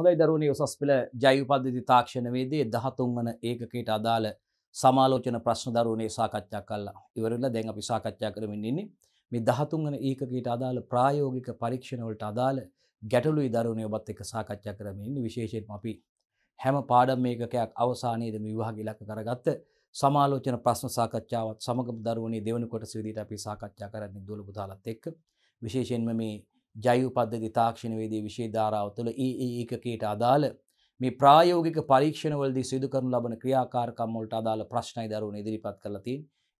හොඳයි දරුවනේ උසස් පෙළ ජෛව පද්ධති තාක්ෂණවේදයේ 13 වන ඒකකයට අදාළ සමාලෝචන ප්‍රශ්න දරුවනේ සාකච්ඡා කළා. ඉවර වෙලා දැන් අපි සාකච්ඡා කරමින් ඉන්නේ මේ 13 වන ඒකකයට අදාළ ප්‍රායෝගික පරීක්ෂණ වලට අදාළ ගැටලුයි දරුවනේ ඔබත් එක්ක සාකච්ඡා කරමින් ඉන්නේ. විශේෂයෙන්ම අපි හැම පාඩම් මේකකයක් අවසානයේදී මේ විභාග ඉලක්ක කරගත්ත සමාලෝචන ප්‍රශ්න සාකච්ඡාවත් සමග දරුවනේ දෙවන කොටස විදිහට අපි සාකච්ඡා කරන්නේ දොළපුතාලත් එක්ක. විශේෂයෙන්ම මේ ජයු පද්ධති තාක්ෂණවේදී විශේධාරාව තුළ ඒකකයට අදාළ මේ ප්‍රායෝගික පරීක්ෂණවලදී සිදු කරනු ලබන ක්‍රියාකාරකම්මොලට අදාළ ප්‍රශ්නයි දරුණ ඉදිරිපත් කරලති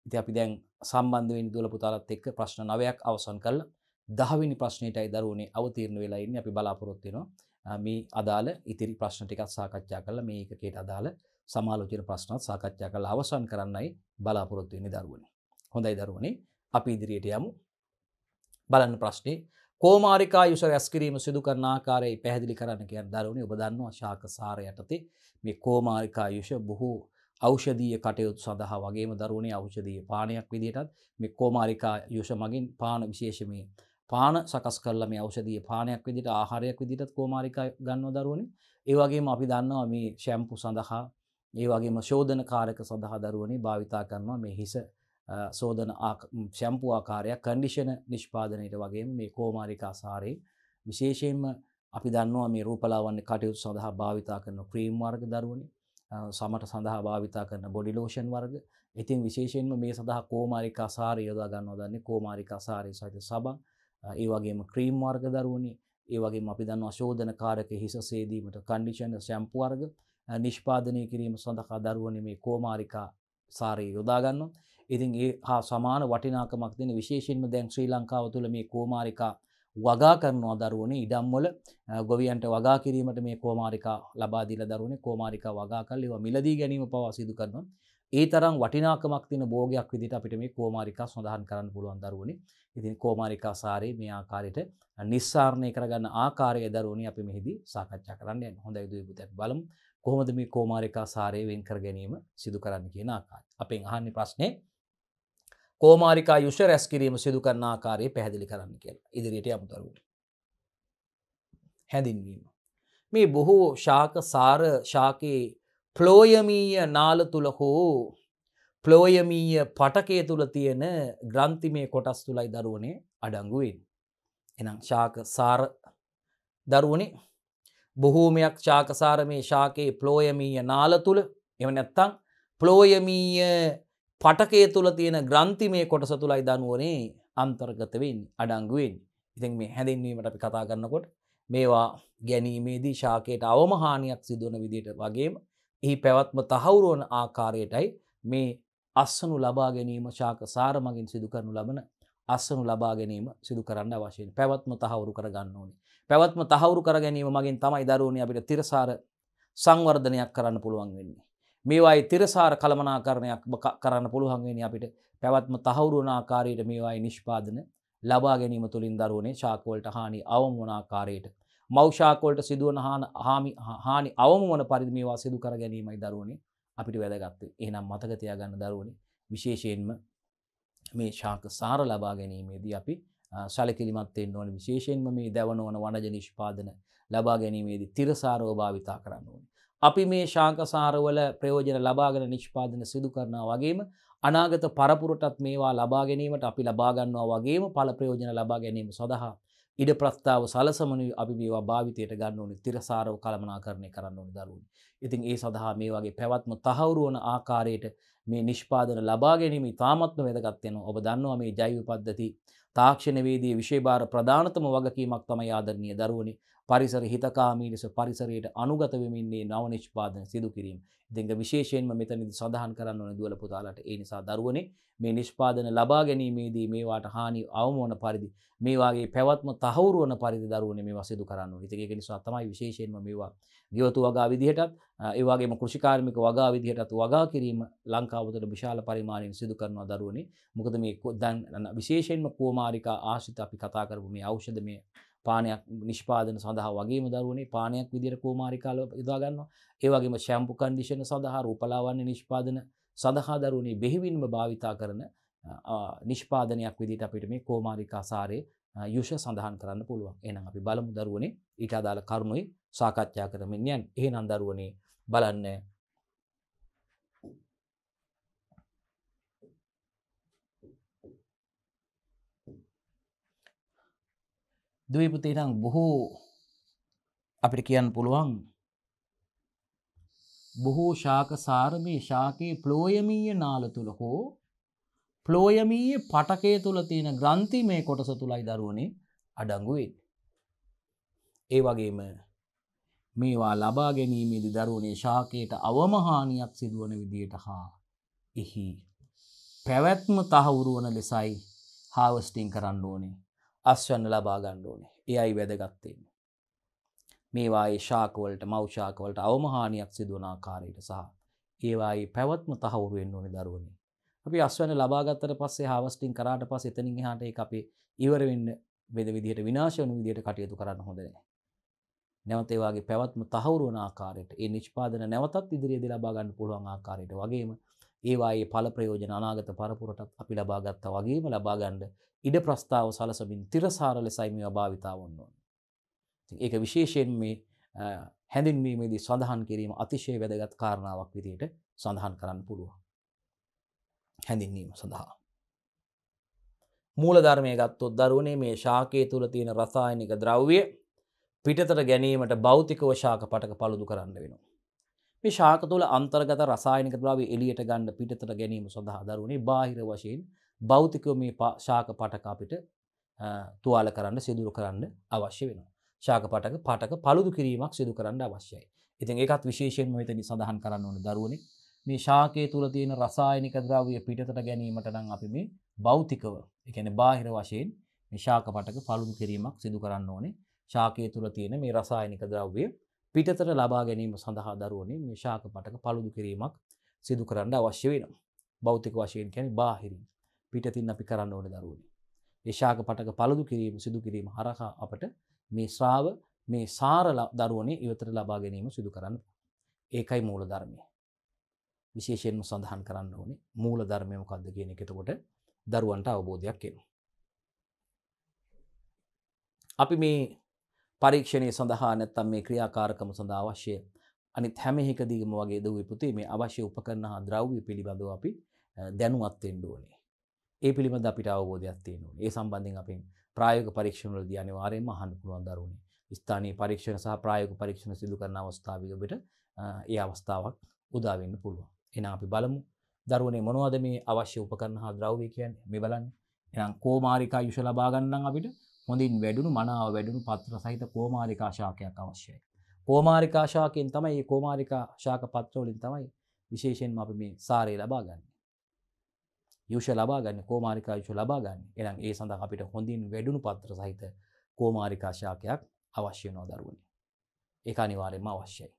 ඉති අපි දැන් සම්බන්ධවෙන් දුල පුතාලත් එක්ක ප්‍රශ්න නවයක් අවසන් කල්ල දහවිනි ප්‍රශ්නයටයි දරුණේ අවතීරණ වෙලායින්න අපි බලාපොරොත්තිනවා මේ අදාළ ඉතිරි ප්‍රශ්න ටිකත් සාකච්ඡා කල මේකකට අදාළ සමාලෝචන ප්‍රශ්නත් සාකච්ඡා කළ අවසන් කරන්නයි බලාපොරොත්තුවෙනි දරුවනේ හොඳයි දරුවනේ අපි ඉදිරියට යමු බලන්න ප්‍රශ්නේ කෝමාරිකා යුෂ රැස්කිරීම සිදු කරන ආකාරයේ පැහැදිලි කරන්න කියන දරුවනි ඔබ දන්නවා ශාක සාර යටතේ මේ කෝමාරිකා යුෂ බොහෝ ඖෂධීය කටයුතු සඳහා වගේම දරුවනේ ඖෂධීය පානයක් විදිහටත් මේ කෝමාරිකා යුෂ මගින් පාන විශේෂ මේ පාන සකස් කරලා මේ ඖෂධීය පානයක් විදිහට ආහාරයක් විදිහටත් කෝමාරිකා ගන්නව දරුවනේ ඒ වගේම අපි දන්නවා මේ ෂැම්පු සඳහා ඒ වගේම ශෝධන කාරක සඳහා දරුවනේ භාවිතා කරනවා මේ හිස සෝදන ශැම්පු ආකාරයක් කන්ඩිෂන නිෂ්පාදනයට වගේ මේ කෝමාරිකා සාරේ විශේෂයෙන්ම අපි දන්නවා මේ රූපලාවන්‍ය කටයුතු සඳහා භාවිතා කරන ක්‍රීම් වර්ග දරුවනි සමට සඳහා භාවිතා කරන බොඩි ලෝෂන් වර්ග ඉතින් විශේෂයෙන්ම මේ සඳහා කෝමාරිකා සාරය යොදා ගන්නවා දන්නේ කෝමාරිකා සාරය සහිත සබන් ඒ වගේම ක්‍රීම් වර්ග දරුවනි ඒ වගේම අපි දන්නවා ශෝධන කාරක හිස සේදීමට කන්ඩිෂන් ශැම්පු වර්ග නිෂ්පාදනය කිරීම සඳහා දරුවනි මේ කෝමාරිකා සාරය යොදා ගන්නවා ඉතින් ඒ හා සමාන වටිනාකමක් දෙන විශේෂෙන්ම දැන් ශ්‍රී ලංකාව තුළ මේ කෝමාරිකා වගා කරනවා දරුවන ඉඩම්වල ගොවියන්ට වගා කිරීමට මේ කෝමාරිකා ලබාදිල දරුවන කෝමාරිකා වගා කල් ඒවා මිලදී ගැනීම පවාසිදු කරනවා. ඒ තරම් වටිනාකමක් තින බෝගයක් විදිට අපිට මේ කෝමාරිකා සඳහන් කරන්න පුළුවන් දරුවනි ඉතින් කෝමාරිකා සාරයේ මේ ආකාරයට නිස්සාරණය කරගන්න ආකාරය දරුවනි අපි මෙහිදී සාකච්ඡා කරන්න යන හොඳ දුවපුතැක් බලම් කොහොමද මේ කෝමාරිකා සාරය වෙන් කර ගැනීම සිදු කරන්න කියන ආකාර. අපෙන් අහන්නේ ප්‍රශ්නේ කෝමාරිකා යුෂ රැස් කිරීම සිදු කරන ආකාරය පැහැදිලි කරන්න කියලා ඉදිරියට යමුදරුට. හැඳින්වීම. මේ බොහෝ ශාක සාර ශාකයේ ෆ්ලෝයමීය නාල තුළ හෝ ෆ්ලෝයමීය පටකේ තුළ තියෙන ග්‍රන්තිමය කොටස් තුළයි දරුවනේ අඩංගුවෙන්. එනම් ශාක සාර දරුවනේ බොහෝමයක් ශාකසාර මේ ශාකයේ ෆ්ලෝයමීය නාල තුළ එම නැත්තං ෆ්ලෝයමීය පටකය තුළ තියෙන ග්‍රන්තිමය කොටස තුළයි දනුවනේ අන්තර්ගතවෙන් අඩංගුවෙන් ඉතින් මේ හැඳින්වීමට අපි කතා කරන්නකොට මේවා ගැනීමේදී ශාකයට අවමහානියක් සිදුවන විදියට වගේම එහි පැවත්ම තහවුරුවන ආකාරයටයි මේ අස්සනු ලබා ගැනීම ශාක සාරමගින් සිදු කරනු ලබන අස්සනු ලබා ගැනීම සිදු කරන්න අවශයෙන් පැවත්ම තහවුරු කරගන්න ඕනි පැවත්ම තහවුරු කර ගැනීම මගින් තමයි දරුවනි අපිට තිරසාර සංවර්ධනයක් කරන්න පුළුවන් වෙන්නේ මේවායි තිරසාර කළමනාකරණයක් කරන්න පුළුවන්ගෙන අපිට පැවත්ම තහවුරුනාකාරයට මේවායි නිෂ්පාදන ලබා ගැනීම තුළින් දරුවනේ ශාකෝලට හානි අවමනාකාරයට මෞෂාකෝලට සිදුවන හාමි හානි අවමන පරිදි මේවා සිදු කර ගැනීමයි දරුවනේ අපිට වැදගත්ත එහනම් මතකතයා ගන්න දරුවනේ විශේෂයෙන්ම මේ ශාක සාර ලබා ගැනීමේදී අපි සැලකිලිමත්තෙන් ඕන විශේෂයෙන්ම මේ දැවන ඕන වනජ නිෂ්පාදන ලබා ගැනීමේදී තිරසාරෝ භාවිතා කරන්න ඕනේ අපි මේ ශාකසාරවල ප්‍රයෝජන ලබාගෙන නිෂ්පාදන සිදු කරනා වගේම අනාගත පරපුරටත් මේවා ලබා ගැනීමට අපි ලබාගන්නවා වගේම පල ප්‍රයෝජන ලබා ගැනීම සඳහා ඉඩ ප්‍රස්ථාව සලසමනු අපි මේවා භාවිතයට ගන්න ඕනි තිරසාරව කළමනා කරණය කරන්න ඕනි දරුවන්. ඉතින් ඒ සඳහා මේ වගේ පැවත්ම තහවුරුවන ආකාරයට මේ නිෂ්පාදන ලබා ගැනීම තාමත්ම වැදගත්යන ඔබ දන්නවා මේ ජෛව පද්ධති තාක්ෂණවේදී විශේභාර ප්‍රධානතම වගකීමක් තම ආදරණය දරුවනි පරිසර හිතකාමී ලෙස පරිසරයට අනුගත වෙමින්නේ නව නිෂ්පාදන සිදු කිරීම. ඉතින් විශේෂයෙන්ම මෙතනදී සඳහන් කරන්න ඕනේ දුවල පුතාලට ඒ නිසා දරුවනේ මේ නිෂ්පාදන ලබා ගැනීමේදී මේවාට හානි අවමවන පරිදි මේ වගේ පැවැත්ම තහවුරු වන පරිදි දරුවනේ මේවා සිදු කරන්න ඕනේ. ඉතින් ඒක නිසා තමයි විශේෂයෙන්ම මේවා ගෙවතු වගා විදිහටත් ඒ වගේම කෘෂිකාර්මික වගා විදිහටත් වගා කිරීම ලංකාව තුළ විශාල පරිමාණයෙන් සිදු කරනවා දරුවනේ. මොකද මේ දැන් විශේෂයෙන්ම කෝමාරිකා ආශ්‍රිත අපි කතා කරපු මේ ඖෂධ මේ පානයක් නිෂ්පාදන සඳහා වගේ දරුවනේ පානයක් විදිර කෝමාරිකාල යදාගන්නවා ඒවගේම ශැම්පු කන්ඩිෂණ සඳහා රූපලාවන්න නිෂ්පාදන සඳහා දරුණේ බෙහිවින්ම භාවිතා කරන නිෂ්පාදනයක් විදිට අපිට මේ කෝමාරිකා සාරය යුෂ සඳහන් කරන්න පුළුවන් එනම් අපි බලමු දරුවනේ ඊට අදාළ කරුණුයි සාකච්ඡා කරමින් යන් එහෙනම් දරුවනේ බලන්න දවපුතේ නම් බොහෝ අපිට කියන්න පුළුවන් බොහෝ ශාක සාරමී ශාකයේ ප්ලෝයමීය නාල තුළ හෝ ප්ලෝයමීය පටකය තුළ තියෙන ග්‍රන්ථි මේ කොටස තුළයි දරුවනේ අඩංගුවේ. ඒ වගේම මේවා ලබා ගැනීමේදි දරුවනේ ශාකයට අවමහානියක් සිදුවන විදියට හා එහි පැවැත්ම තහවුරුවන ලෙසයි හාවස්ටිං කරන්න ඕනේ අස්වන්න ලබා ගන්න ඕනේ. එයයි වැදගත් වෙන්නේ. මේවායේ ශාකවලට මෞෂාකවලට අවමහානියක් සිදුවන ආකාරයට සහ ඒවායේ පැවැත්ම තහවුරු වෙන්න ඕනේ දරුවනේ. අපි අස්වැන්න ලබා ගත්තට පස්සේ හාවස්ටිං කරාට පස්සේ එතනින් එහාට ඒක අපේ ඉවර වෙන්න වෙද විදිහට විනාශ වෙන විදිහට කටයුතු කරන්න හොඳ නැහැ. නැවත ඒ වගේ පැවැත්ම තහවුරු වන ආකාරයට ඒ නිෂ්පාදන නැවතත් ඉදිරියේදී ලබා ගන්න පුළුවන් ආකාරයට වගේම ඒවායේ පල ප්‍රයෝජන අනාගත පරපුරටත් අපි ලබාගත්තා වගේම ලබාගණ්ඩ ඉඩ ප්‍රස්ථාව සලසමින් තිරසාර ලෙසයි මේ භාවිතාවන්න ඕන. ඒක විශේෂයෙන් මේ හැඳින්වීමේදී සඳහන් කිරීම අතිශය වැදගත් කාරණාවක් විදියට සඳහන් කරන්න පුළුවන්. හැඳින්වීම සඳහා. මූලධර්මය ගත්තොත් දරුණේ මේ ශාකය තුළ තියෙන රසායනික ද්‍රව්‍ය පිටතට ගැනීමට භෞතික වශාක පටක පළුදු කරන්න වෙනවා. මේ ශාක තුළ අන්තර්ගත රසායනික ද්‍රව්‍ය එළියට ගන්න පිටතට ගැනීම සඳහා දරුවනේ බාහිර වශයෙන් භෞතිකව මේ ශාක පටක අපිට තුවාල කරන්න සිදුරු කරන්න අවශ්‍ය වෙනවා. ශාක පටක පටක paludu කිරීමක් සිදු කරන්න අවශ්‍යයි. ඉතින් ඒකත් විශේෂයෙන්ම මෙතනදි සඳහන් කරන්න ඕන දරුවනේ මේ ශාකයේ තුල තියෙන රසායනික ද්‍රව්‍ය පිටතට ගැනීමට නම් අපි මේ භෞතිකව ඒ කියන්නේ බාහිර වශයෙන් මේ ශාක පටක paludu කිරීමක් සිදු කරන්න ඕනේ. ශාකයේ තුල තියෙන මේ රසායනික ද්‍රව්‍ය පිටතට ලබා ගැනීම සඳහා දරුවනේ මේ ශාක පටක පළුදු කිරීමක් සිදු කරන්න අවශ්‍ය වෙනවා. බෞතික වශයෙන් කැන බාහිරින් පිටතින් අපි කරන්න ඕන දරුවනි. ඒශාක පටක පළදු කිරීම සිදු කිරීම හරහා අපට මේ ශ්‍රාව මේ සාර දරුවනේ ඉවතර ලබා ගැනීම සිදු කරන්න. ඒකයි මූල ධර්මය. විශේෂයෙන්ම සඳහන් කරන්න ඕනේ මූල ධර්මයම කද්ද කියන එකතකොට දරුවන්ට අවබෝධයක් එනවා. අපි මේ පරීක්ෂණය සඳහා නැත්තම් මේ ක්‍රියාකාරකම සඳහා අවශ්‍ය අනිත් හැම එකදීම වගේ දූවේ පුතේ මේ අවශ්‍ය උපකරණ හා ද්‍රව්‍ය පිළිබඳව අපි දැනුවත් වෙන්න ඕනේ. ඒ පිළිබඳ අපිට අවබෝධයක් තියෙන්න ඕනේ. ඒ සම්බන්ධයෙන් අපෙන් ප්‍රායෝගික පරීක්ෂණ වලදී අනිවාර්යයෙන්ම අහන්න පුළුවන් දරුවනේ. ස්ථානීය පරීක්ෂණ සහ ප්‍රායෝගික පරීක්ෂණ සිදු කරන අවස්ථාවේ ඔබට ඒ අවස්ථාවක් උදා වෙන්න පුළුවන්. එහෙනම් අපි බලමු දරුවනේ මොනවද මේ අවශ්‍ය උපකරණ හා ද්‍රව්‍ය කියන්නේ? මේ බලන්න. එහෙනම් කෝමාරිකා යුෂ ලබා ගන්න නම් අපිට හොඳින් වැඩුණු මනාව වැඩුණු පත්‍ර සහිත කෝමාරිකා ශාකයක් අවශ්‍යයි. කෝමාරිකා ශාකයෙන් තමයි මේ කෝමාරිකා ශාක පත්‍රවලින් තමයි විශේෂයෙන්ම අපි මේ සාරය ලබා ගන්න. යුෂ ලබා ගන්න කෝමාරිකා යුෂ ලබා ගන්න. එහෙනම් ඒ සඳහා අපිට හොඳින් වැඩුණු පත්‍ර සහිත කෝමාරිකා ශාකයක් අවශ්‍ය වෙනවා දරුවනේ. ඒක අනිවාර්යයෙන්ම අවශ්‍යයි.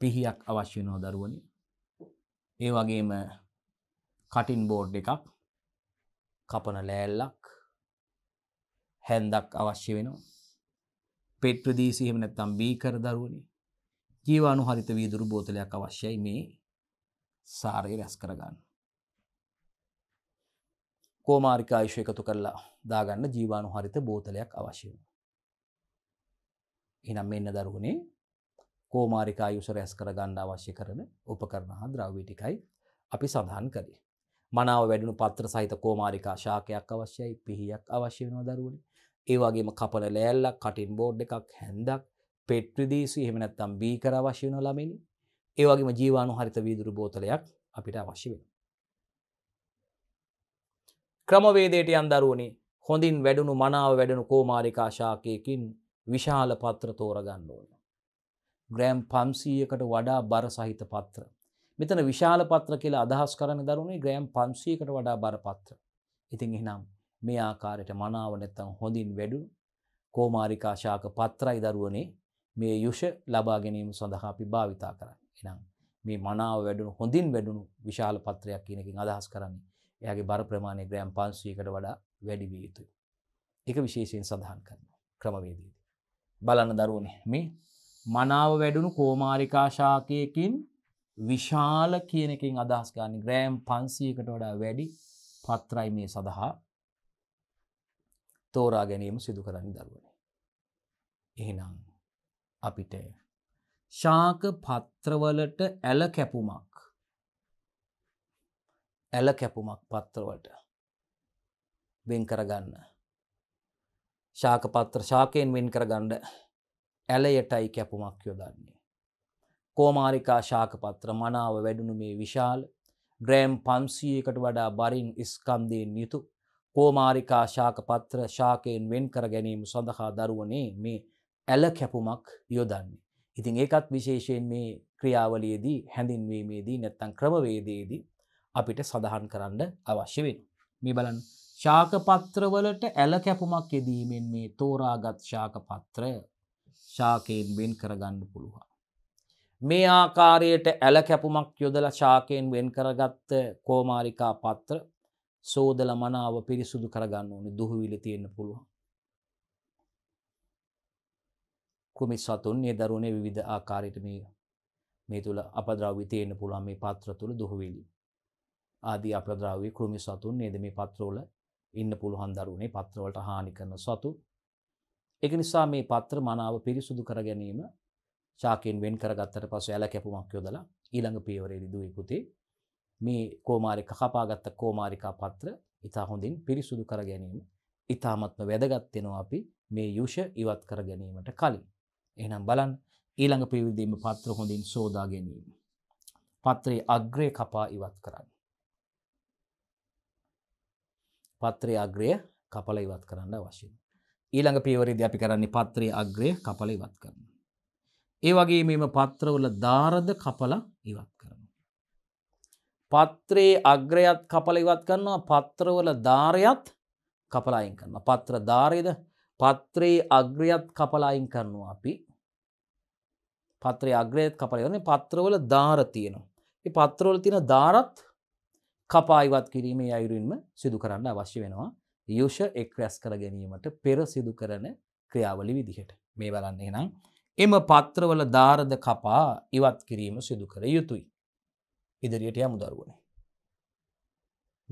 පිහියක් අවශ්‍ය වෙනවා දරුවනේ. ඒ වගේම කටින් බෝඩ් එකක් කපන ලෑල්ලක් හැන්දක් අවශ්‍ය වෙනවා. පෙට්ටු දීසි එහෙම නැත්නම් බීකර දරුවනේ. ජීවාණුහරිත වීදුරු බෝතලයක් අවශ්‍යයි මේ සාරය රැස් කරගන්න. කෝමාරික ආයුෂ එකතු කරලා දාගන්න ජීවාණුහරිත බෝතලයක් අවශ්‍ය වෙනවා. එහෙනම් මෙන්න දරුවනේ කෝමාරික ආයුෂ රැස් කරගන්න අවශ්‍ය කරන උපකරණ හා ද්‍රව්‍ය ටිකයි අපි සඳහන් කරේ. මනාව වැඩුණු පත්‍ර සහිත කෝමාරිකා ශාකයක් අවශ්‍යයි, පිහියක් අවශ්‍ය වෙනවා දරුවනේ. ඒ වගේම කපල ලෑල්ලක් කටින් බෝඩ් එකක් හැන්දක් පෙට්‍රදීසි හෙමනැත්තම් බීකර වශයන ළමනි ඒවගේම ජීවානු හරිත වීදුරු බෝතලයක් අපිට අවශ්‍ය වෙන. ක්‍රමවේදයට යන්දරුවනේ හොඳින් වැඩුණු මනාව වැඩනු කෝමාරිකාශාකයකින් විශාල පත්‍ර තෝරගන්න ඕන. ග්‍රෑම් පම්සීයකට වඩා බර සහිත පත්‍ර. මෙතන විශාල පත්‍ර කියලා අදහස් කරන දරුණේ ග්‍රෑම් පම්සීකට වඩා බර පත්‍ර. ඉතින් එනම් මේ ආකාරයට මනාව නැත්තම් හොඳින් වැඩු කෝමාරිකා ශාක පත්‍රයි දරුවනේ මේ යුෂ ලබා ගැනීම සඳහා අපි භාවිතා කරන්නේ. එහෙනම් මේ මනාව වැඩුණු හොඳින් වැඩුණු විශාල පත්‍රයක් කියන එකෙන් අදහස් කරන්නේ එයාගේ බර ප්‍රමාණය ග්‍රෑම් 500කට වඩා වැඩි විය යුතුයි. ඒක විශේෂයෙන් සඳහන් කරනවා ක්‍රමවේදයේදී. බලන්න දරුවනේ මේ මනාව වැඩුණු කෝමාරිකා ශාකයකින් විශාල කියන එකෙන් අදහස් ගන්න ග්‍රෑම් 500කට වඩා වැඩි පත්‍රයි මේ සඳහා තෝරා ගැනීම සිදු කරන්න දරුවනේ. එහෙනම් අපිට ශාක පත්‍රවලට ඇල කැපුමක් ඇල කැපුමක් පත්‍රවලට වෙන් කරගන්න ශාක පත්‍ර ශාකයෙන් වෙන් කරගන්න ඇලයටයි කැපුමක් යොදන්නේ. කෝමාරිකා ශාකපත්‍ර මනාව වැඩුණු මේ විශාල ග්‍රෑම් පන්සීයකට වඩා බරින් ඉස්කන්දයෙන් යුතු කෝමාරිකා ශාක පත්‍ර ශාකයෙන් වෙන් කර ගැනීම සඳහා දරුවනේ මේ ඇල කැපුමක් යොදන්නේ. ඉතින් ඒකත් විශේෂයෙන් මේ ක්‍රියාවලියේදී හැඳින්වීමේදී නැත්තං ක්‍රමවේදයේදී අපිට සඳහන් කරන්න අවශ්‍ය වෙන. මේ බලන් ශාකපත්‍රවලට ඇල කැපුමක් යෙදීමෙන් මේ තෝරාගත් ශාකපත්‍රය ශාකයෙන් වෙන් කරගන්න පුළුවන්. මේ ආකාරයට ඇල කැපුමක් යොදල ශාකයෙන් වෙන් කරගත්ත කෝමාරිකා පත්‍ර සෝදල මනාව පිරිසුදු කරගන්න ඕනි දුහවිලි තියෙන්න පුළුවන්. කුමි සතුන් ඒ දරුණේ විවිධ ආකාරයට මේ මේ තුළ අපද්‍රව්‍ය තියෙන්න පුළුවන් මේ පාත්‍ර තුළ දුහවිලි. ආදී අපද්‍රව්‍ය කෘමි සතුන් නේද මේ පත්‍රවල ඉන්න පුළුවන් දරුණේ පත්‍රවලට හානි කරන සතු. ඒක නිසා මේ පත්‍ර මනාව පිරිසුදු කර ගැනීම ශාකයෙන් වෙන් කරගත්තට පස්සේ ඇල කැපුමක් යොදලා ඊළඟ පියවරේදී දුවේ පුතේ මේ කෝමාරික කපාගත්ත කෝමාරිකා පත්‍ර ඉතා හොඳින් පිරිසුදු කර ගැනීම ඉතාමත්ම වැදගත්වෙනවා අපි මේ යුෂ ඉවත් කර ගැනීමට කලින්. එහනම් බලන් ඊළඟ පිවිදීම පත්‍ර හොඳින් සෝදා ගැනීම. පත්‍රයේ අග්‍රය කපා ඉවත් කරන්න. පත්‍රයේ අග්‍රය කපල ඉවත් කරන්න වශයෙන්. ඊළඟ පීවරිදි අපි කරන්නේ පත්‍රයේ අග්‍රය කපල ඉවත් කරන්න. ඒ වගේ මෙම පත්‍රවල ධාරද කපල ඉවත් කරන්න. පත්‍රයේ අග්‍රයත් කපල ඉවත් කරනවා පත්‍රවල ධාරයත් කපලායින් කරන පත්‍ර ධාරයද පත්‍රයේ අග්‍රයත් කපලායින් කරනවා අපි පත්‍රය අග්‍රයත් කපලයන පත්‍රවල ධාර තියෙනවා. පත්‍රවල තියෙන ධාරත් කපායිවත් කිරීමේ අයුරින්ම සිදු කරන්න අවශ්‍ය වෙනවා යුෂ එක් රැස් කර ගැනීමට පෙර සිදු කරන ක්‍රියාවලි විදිහට මේ බලන්නේ නම් එම පත්‍රවල ධාරද කපා ඉවත් කිරීම සිදු කර යුතුයි. ඉදිරියට යමු දරුවනේ.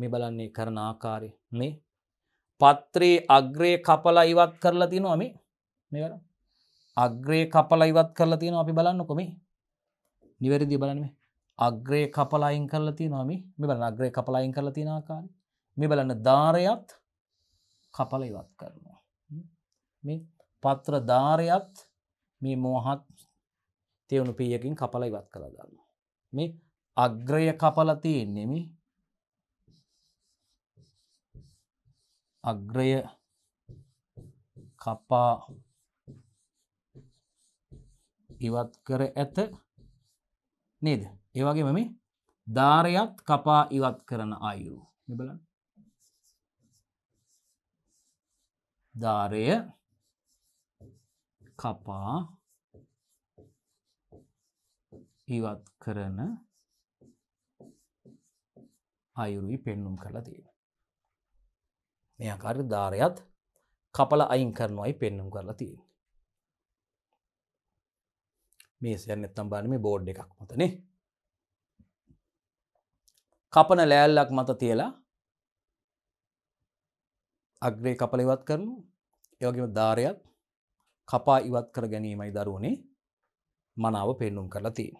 මේ බලන්නේ කරන ආකාරය මේ පත්‍රයේ අග්‍රේ කපලා ඉවත් කරලා තියෙනවා මේ මේ බල අග්‍රේ කපලා ඉවත් කරලා තියෙනවා අපි බලන්නකො මේ නිවැරදි බලන්න මේ අග්‍රේ කපලායින් කරලා තියෙනවා මේ මේ බලන්න අග්‍රේ කපලායින් කරලා තියෙන ආකාරය මේ බලන්න ධාරයත් කපල ඉවත් කරනවා මේ පත්‍ර ධාරයත් මේ මෝහත් තෙවුණු පීයකින් කපල ඉවත් කළ ගන්න මේ අග්‍රය කපල තියෙන්නෙමි අග්‍රය කපා ඉවත් කර ඇත නේද ඒවගේ මෙම ධාරයත් කපා ඉවත් කරන අයුරු නිබල ධාරය කපා ඉවත් කරන අයුරුයි පෙන්නුම් කරලා තියෙන. මෙයාකාර ධාරයත් කපල අයින් කරනවායි පෙන්නුම් කරලා තියෙන. මේ සයන්න එත්තම් බාන මේ බෝඩ් එකක් මතනේ කපන ලෑල්ලක් මත තියලා අග්‍රේ කපල ඉවත් කරනු ඒවගේම ධාරයක් කපා ඉවත් කර ගැනීමයි දරුවනේ මනාව පෙන්නුම් කරලා තියෙන.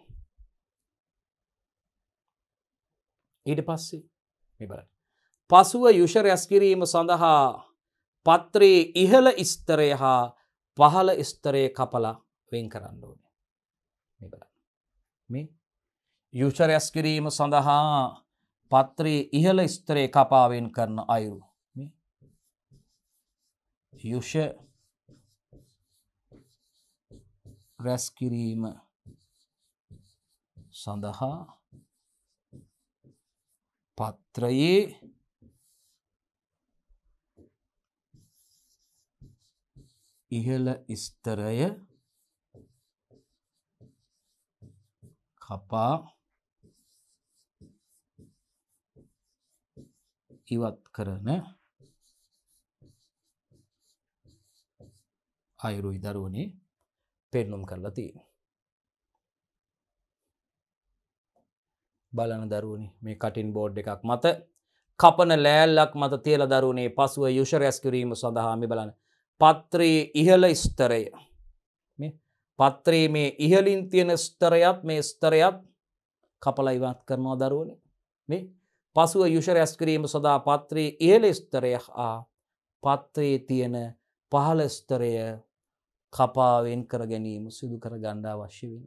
ඊට පස්සේ මෙබරට. පසුව යුෂර ඇස්කිරීම සඳහා පත්‍රයේ ඉහළ ස්තරය හා පහළ ස්තරය කපලා වෙන් කරන්න ඕනේ. මෙබර මේ යුෂර ඇස්කිරීම සඳහා පත්‍රයේ ඉහළ ස්තරය කපාවෙන් කරන අයුරු යුෂ රැස්කිරීම සඳහා පත්‍රයේ ඉහළ ස්තරය කපා ඉවත් කරන අයුරුයි දරුවනේ පෙන්නුම් කරලා තියෙන බලන දරුවනි මේ කටින් බෝඩ් එකක් මත කපන ලෑල්ලක් මත තියල දරුණේ පසුව යුෂරැස් කිරීම සඳහාමි බලන පත්‍රයේ ඉහල ස්තරය පත්‍රයේ මේ ඉහලින් තියෙන ස්තරයත් මේ ස්තරයත් කපල ඉවත් කරනවා දරුවන මේ පසුව යුෂරැස් කිරීම සඳහා පත්‍රයේ ඉහල ස්තරයක් ආ පත්‍රයේ තියෙන පහලස්තරය කපාවෙන් කර ගැනීම සිදු කර ගණ්ඩා වශ්‍ය වෙන.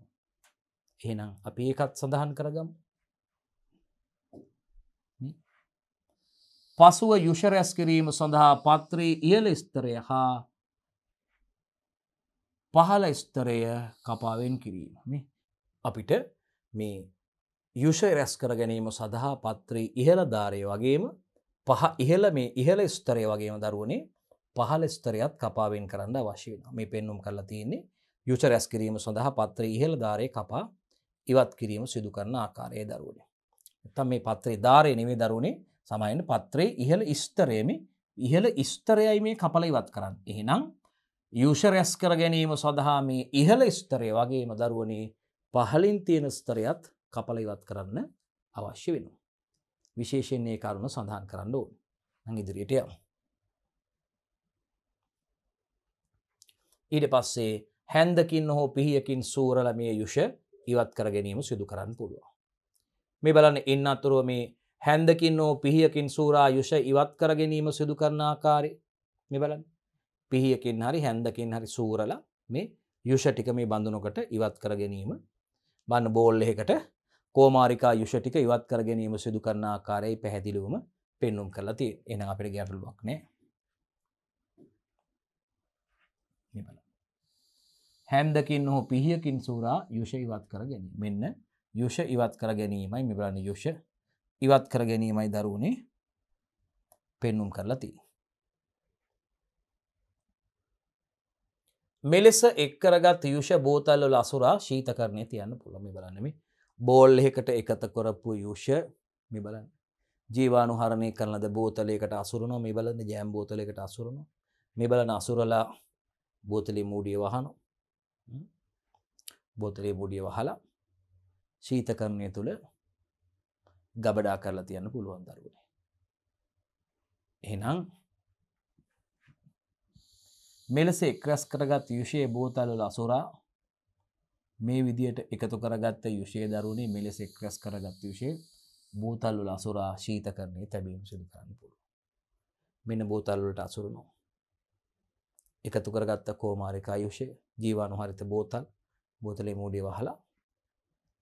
එහෙනම් අපි ඒකත් සඳහන් කරගම් පසුව යුෂරැස් කිරීම සඳහා පත්‍රී ඉහල ස්තරය හා පහල ස්තරය කපාවෙන් කිරීම අපිට මේ යුෂය රැස් කර ගැනීම සඳහා පත්‍රී ඉහළ ධාරය වගේම පහ ඉහළ මේ ඉහළ ස්තරය වගේම දරුවනේ පහල ස්තරයත් කපාවෙන් කරන්න අවශ්‍ය වෙන මේ පෙන්නුම් කරලා තියන්නේ යුච රැස් කිරීම සඳහා පත්‍ර ඉහළ ධාරය කපා ඉවත් කිරීම සිදු කරන ආකාරය දරුවනේ. එතම් මේ පත්‍රේ ධාරය නෙවේ දරුණේ සමයින්න පත්‍රයේ ඉහළ ස්තරයමි ඉහළ ස්තරයයි මේ කපල ඉවත් කරන්න. එහිනම් යුෂරැස් කර ගැනීම සඳහා මේ ඉහළ ස්තරය වගේම දරුවනේ පහලින් තියෙන ස්තරයත් කපල ඉවත් කරන්න අවශ්‍ය වෙනවා. විශේෂෙන් ඒ කරුණ සඳහන් කරන්න ඕන. නම් ඉදිරියට යමු. ඊට පස්සේ හැන්දකින් හෝ පිහියකින් සූරල මේ යුෂ ඉවත් කර ගැනීම සිදු කරන්න පුළුවන්. මේ බලන්න ඉන්න අතුරුව මේ හැන්දකින් නෝ පිහියකින් සූරා යුෂ ඉවත් කරගැනීම සිදු කරනාකාරය මෙබලන් පිහියකින් හරි හැන්දකින් හරි සූරල මේ යුෂ ටික මේ බඳුනකට ඉවත් කරගැනීම බන්න බෝල් එහෙකට කෝමාරිකා යුෂ ටික ඉවත් කරගැනීම සිදු කරනාකාරයි පැහැදිලිවම පෙන්නුම් කරලා තිය එන අපිට ගැටලුවක් නෑ හැන්දකින් හෝ පිහියකින් සූරා යුෂ ඉවත් කර ගැනීම මෙන්න යුෂ ඉවත් කර ගැනීමයි මෙබලන්න යුෂ ඉවත් කර ගැනීමයි දරුවනේ පෙන්නුම් කරලා තිී. මෙලෙස එක්කරගත් යුෂ බෝතල්ල ලසුරා ශීතකරණය තියන්න පුළමි බලන්නම බෝල් එකට එකත කොරපු යුෂ මි බලන්න ජීවානු හරණය කරලද බෝතලයකට අසුරන මේ බලද ජෑම් බෝතලයකට අසුරනු මේ බලන අසුරලා බෝතලි මූඩිය වහනු බෝතලේ බොඩිය වහලා ශීතකරණය තුළ ගබඩා කරලා තියන්න පුළුවන් දරුවන එනම් මෙලෙස එක්රස් කරගත් යුෂයේ බෝතලල අසුරා මේ විදියට එකතු කරගත්ත යුෂය දරුණේ මෙලෙස එක්රස් කරගත් යුෂේ බූතල්ලුල අසුරා ශීත කරන්නේ තැබීම සිදු කරන්න පුළුව මෙන්න බෝතල්ලට අසුරුණෝ එකතු කරගත්ත කෝමාරිකායුෂය ජීවානු හරිත බෝතල් බෝතලේ මූඩේ වහලා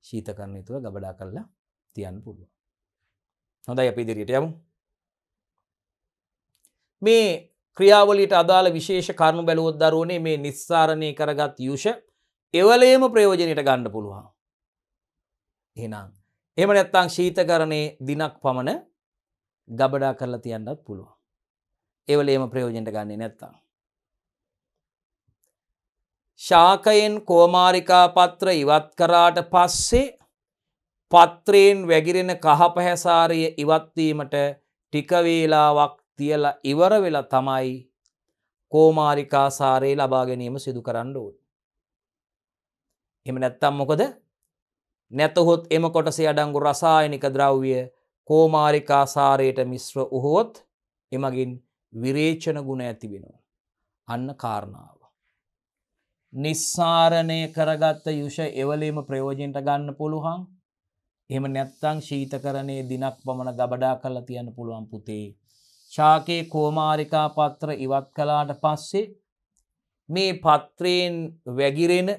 ශීතකරණය තුළ ගබඩා කරලා තියන් පුළුවන් හොඳයි අපි ඉදිරියට යමු. මේ ක්‍රියාවලට අදාළ විශේෂ කරුණු බැලුවොත් දරුවනේ මේ නිස්සාරණය කරගත් යුෂ එවලේම ප්‍රයෝජනයට ගණ්ඩ පුළුවන්. එනම් එම නැත්තං ශීතකරණය දිනක් පමණ ගබඩා කරලා තියන්නත් පුළුවන්. එවලේම ප්‍රයෝජනට ගන්නේ නැත්තා. ශාකයෙන් කෝමාරිකා පත්‍ර ඉවත් කරාට පස්සේ පත්‍රයෙන් වැගිරෙන කහපහැසාරය ඉවත්වීමට ටිකවේලාවක් තියල ඉවර වෙලා තමයි කෝමාරිකාසාරයේ ලබාගැනීම සිදු කරන්න ඕන්. එම නැත්තම් මොකද නැතහොත් එම කොටසේ අඩංගු රසායනික ද්‍රව්විය කෝමාරිකාසාරයට මිශ්‍ර උහොත් එමගින් විරේචන ගුණ ඇති වෙනවා. අන්න කාරණාව. නිස්සාරණය කරගත්ත යුෂ එවලේම ප්‍රයෝජෙන්ට ගන්න පුළුවන් එහෙම නැත්තං ශීතකරණයේ දිනක් පමණ ගබඩා කරලා තියන්න පුළුවන් පුතේ. ශාකයේ කෝමාරිකා පත්‍ර ඉවත් කළාට පස්සේ මේ පත්‍රයෙන් වැගිරෙන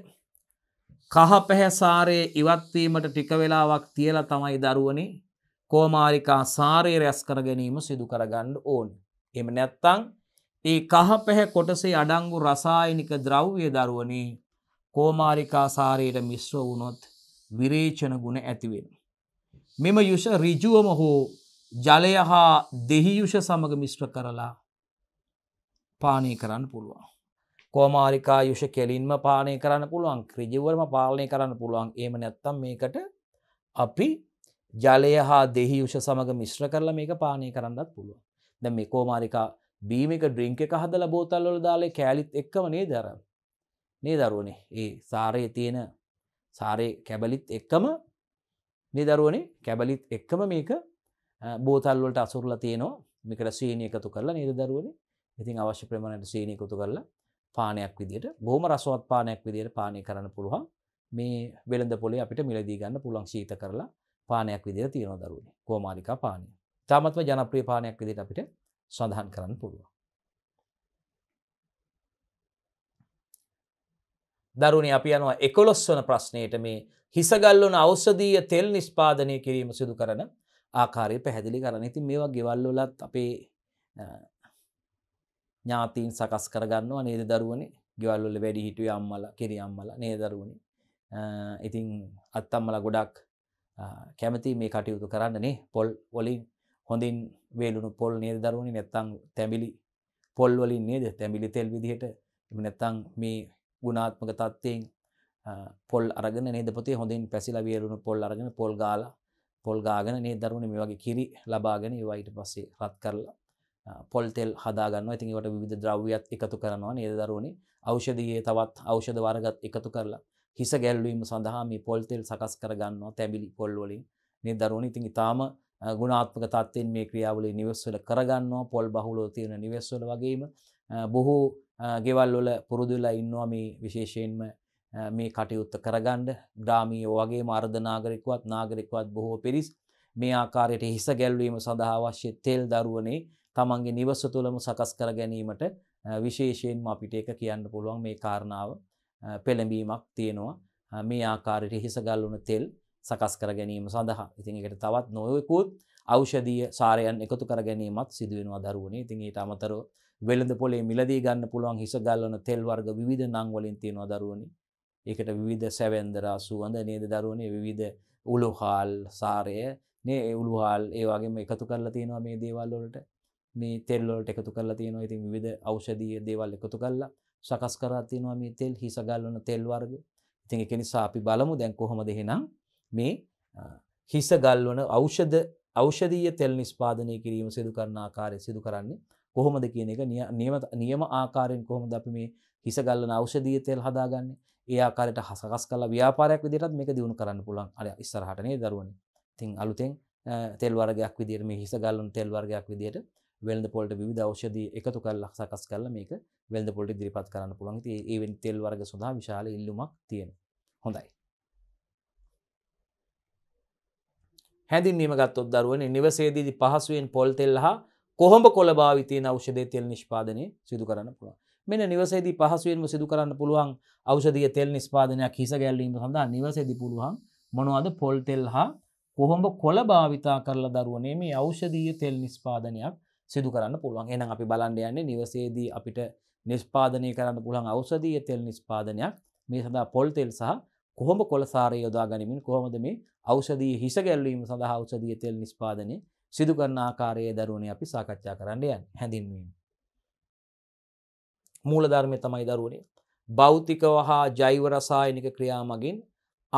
කහ පැහැසාරය ඉවත්වීමට ටික වෙලාවක් තියලා තමයි දරුවනේ කෝමාරිකා සාරය රැස් කර ගැනීම සිදු කරගන්න ඕන. එම නැත්තං ඒ කහ පැහැ කොටසේ අඩංගු රසායනික ද්‍රව්‍ය දරුවනේ කෝමාරිකා සාරයට මිශ්‍ර වුණොත් විරේචන ගුණ ඇතිවෙන. මෙම යුෂ රිජුවම හෝ ජලය හා දෙහියුෂ සමඟ මිශ්්‍ර කරලා පානය කරන්න පුළුවන්. කෝමාරිකා යුෂ කෙලින්ම පානය කරන්න පුළුවන් ක්‍රජවරම පාලනය කරන්න පුළුවන් ඒම නැත්තම් මේකට අපි ජලය හා දෙහියුෂ සමඟ මිශ්්‍ර කරලා මේක පානය කරන්නත් පුළුවන්. දැ මේ කෝමාරිකා බීමික ඩ්‍රිංක එක හදල බෝතල්ලොල දාලේ කෑලිත් එක්කම නේ දර. නේ දරුවනේ ඒ සාරය තියෙන සාරය කැබලිත් එක්කම මේ දරුවනේ කැබලිත් එක්කම මේක බෝතල්වලට අසුරලා තියනවා මේකට සීනය එකතු කරලා නේද දරුවනේ ඉතින් අවශ්‍ය ප්‍රමණයට සීනය එකතු කරලා පානයක් විදියට බොහොම රසවත් පානයක් විදියට පානය කරන්න පුළුවන් මේ වෙළඳ පොලේ අපිට මිලදී ගන්න පුළුවන් ශීත කරලා පානයක් විදියට තියෙනවා දරුවනේ කෝමාරිකා පානය තාමත්ම ජනප්‍රිය පානයක් විදියට අපිට සඳහන් කරන්න පුළුවන් දරුණි අපි යනවා එකොලොස් වන ප්‍රශ්නයට මේ හිසගල්ලොන අවස්සදීය තෙල් නිස්්පාදනය කිරීම සිදු කරන ආකාරය පැහැදිලි කරන ඉතින් මේවා ගෙවල්ලොලත් අපේ ඥාතීන් සකස් කරගන්නවා නේද දරුවන ගෙවල්ලොල වැඩි හිටුව අම්මල කිරි අම්මල නේ දරුවනි ඉතිං අත්තම්මල ගොඩක් කැමති මේ කටයුතු කරන්නනේ පොල් වලින් හොඳින් වේලුණු පොල් නේද දරුවනි නැත්තං තැමිලි පොල්වලින් නේද තැමිලි තෙල් විදිහට එම නැත්තං මේ ගුණාත්මක තත්ත්යෙන් පොල් අරගෙන නේද පොතේ හොඳින් පැසිලා වියලුණු පොල් අරගෙන පොල් ගාලා පොල් ගාගෙන මේ දරුවනේ මේ වගේ කිරි ලබාගෙන ඒවා ඊට පස්සේ රත් කරලා පොල් තෙල් හදා ගන්නවා. ඉතින් ඒවට විවිධ ද්‍රව්‍යත් එකතු කරනවා නේද දරුවනේ. ඖෂධීය තවත් ඖෂධ වර්ගත් එකතු කරලා හිස ගැල්වීම සඳහා මේ පොල් තෙල් සකස් කර ගන්නවා තැඹිලි පොල් වලින්. මේ දරුවනේ ඉතින් ඊටාම ගුණාත්මක තත්ත්වයෙන් මේ ක්‍රියාවලිය නිවෙස්වල කරගන්නවා පොල් බහුලව තියෙන නිවෙස්වල වගේම බොහෝ ගෙවල් වල පුරුදු වෙලා ඉන්නවා මේ විශේෂයෙන්ම මේ කටයුත්ත කරගන්න ග්‍රාමීයෝ වගේ මාර්ධ නාගරිකවත් නාගරිකවත් බොහෝ පිරිස් මේ ආකාරයට හිස ගැල්වීම සඳහා අවශ්‍ය තෙල් දරුවනේ තමන්ගේ නිවස තුළම සකස් කර ගැනීමට විශේෂයෙන්ම අපිට එක කියන්න පුළුවන් මේ කාරණාව පෙළඹීමක් තියෙනවා මේ ආකාරයට හිස ගල්වන තෙල් සකස් කර ගැනීම සඳහා ඉතින් එකට තවත් නොයකුත් ඖෂධීය සාරයන් එකතු කර ගැනීමත් සිදු වෙනවා දරුවනේ ඉතින් ඊට අමතරව වෙළඳ පොලේ මිලදී ගන්න පුළුවන් හිස ගල්වන තෙල් වර්ග විවිධ නම් වලින් තියෙනවා දරුවනේ ඒකට විධ සැවන්දරා සුවඳ නේද දරුවනේ විධ උළුහාල් සාරය නේ එවුළුහාල් ඒවාගේම එකතු කරලා තියෙනවා මේ දේවල්ලොලට මේ තෙල්ලොලට එකතු කරලා තියෙනවා ඉතින් විධ අෞෂධීය දේවල් එකතු කරලා සකස් කරා තියෙනවා මේ තෙල් හිසගල්වන තෙල් වර්ග ඉතින් එක නිසා අපි බලමු දැන් කොහොමද එහෙනම් මේ හිස ගල්වන ඖෂධ ෞෂධීය තෙල් නිස්පාදනය කිරීම සිදු කරන ආකාරය සිදු කරන්නේ කොහොමද කියන එක නියම ආකාරයෙන් කොහොමද අපි මේ හිසගල්ලන ඖෂධීය තෙල් හදාගන්නේ ඒ ආකාරයට හසකස් කලා ව්‍යාපාරයක් විදිහටත් මේක දියුණු කරන්න පුළුවන් අර ඉස්සරහට නේද දරුවනේ. ඉතින් අලුතෙන් තෙල් වර්ගයක් විදිහට මේ හිස ගල්වන තෙල් වර්ගයක් විදිහට වෙළඳ පොළට විවිධ ඖෂධි එකතු කරලා සකස් කරලා මේක වෙළඳ පොළට ඉදිරිපත් කරන්න පුළුවන්. ඉතින් ඒ වෙනි තෙල් වර්ග සඳහා විශාල ඉල්ලුමක් තියෙනවා. හොඳයි. හැඳින්වීම ගත්තොත් දරුවනේ නිවසේදීදී පහසුවෙන් පොල් තෙල් හා කොහොඹ කොළ භාවිතයෙන් ඖෂධ තෙල් නිෂ්පාදනය සිදු කරන්න පුළුවන්. මෙන නිවසේදී පහසුවෙන්ම සිදු කරන්න පුළුවන් අවෂදිය තෙල් නිස්පාදනයක් හිස ගැල්ලීම සඳහා නිවසේදි පුළුවන් මොනවද පොල් තෙල් හා කොහොඹ කොළ භාවිතා කරලා දරුවනේ මේ අවෂදීය තෙල් නිස්පාදනයක් සිදු කරන්න පුළුවන් එනම් අපි බලන්ඩ යන්නේ නිවසේදී අපිට නිස්පාදනය කරන්න පුළන් අවෂදීය තෙල් නිස්පාදනයක් මේ සඳහා පොල් තෙල් සහ කොහොම කොළසාරය යොදා ගනිමින් කොහොමද මේ අවෂදී හිස ගැල්ලීම සඳහා අවෂදිය තෙල් නිස්පාදනය සිදුකරන්න ආකාරයේ දරුවනේ අපි සාකච්ඡා කරන්න යන් හැඳින්වීම මූලධර්මය තමයි දරුවනේ. භෞතිකව හා ජෛවරසායනික ක්‍රියා මගින්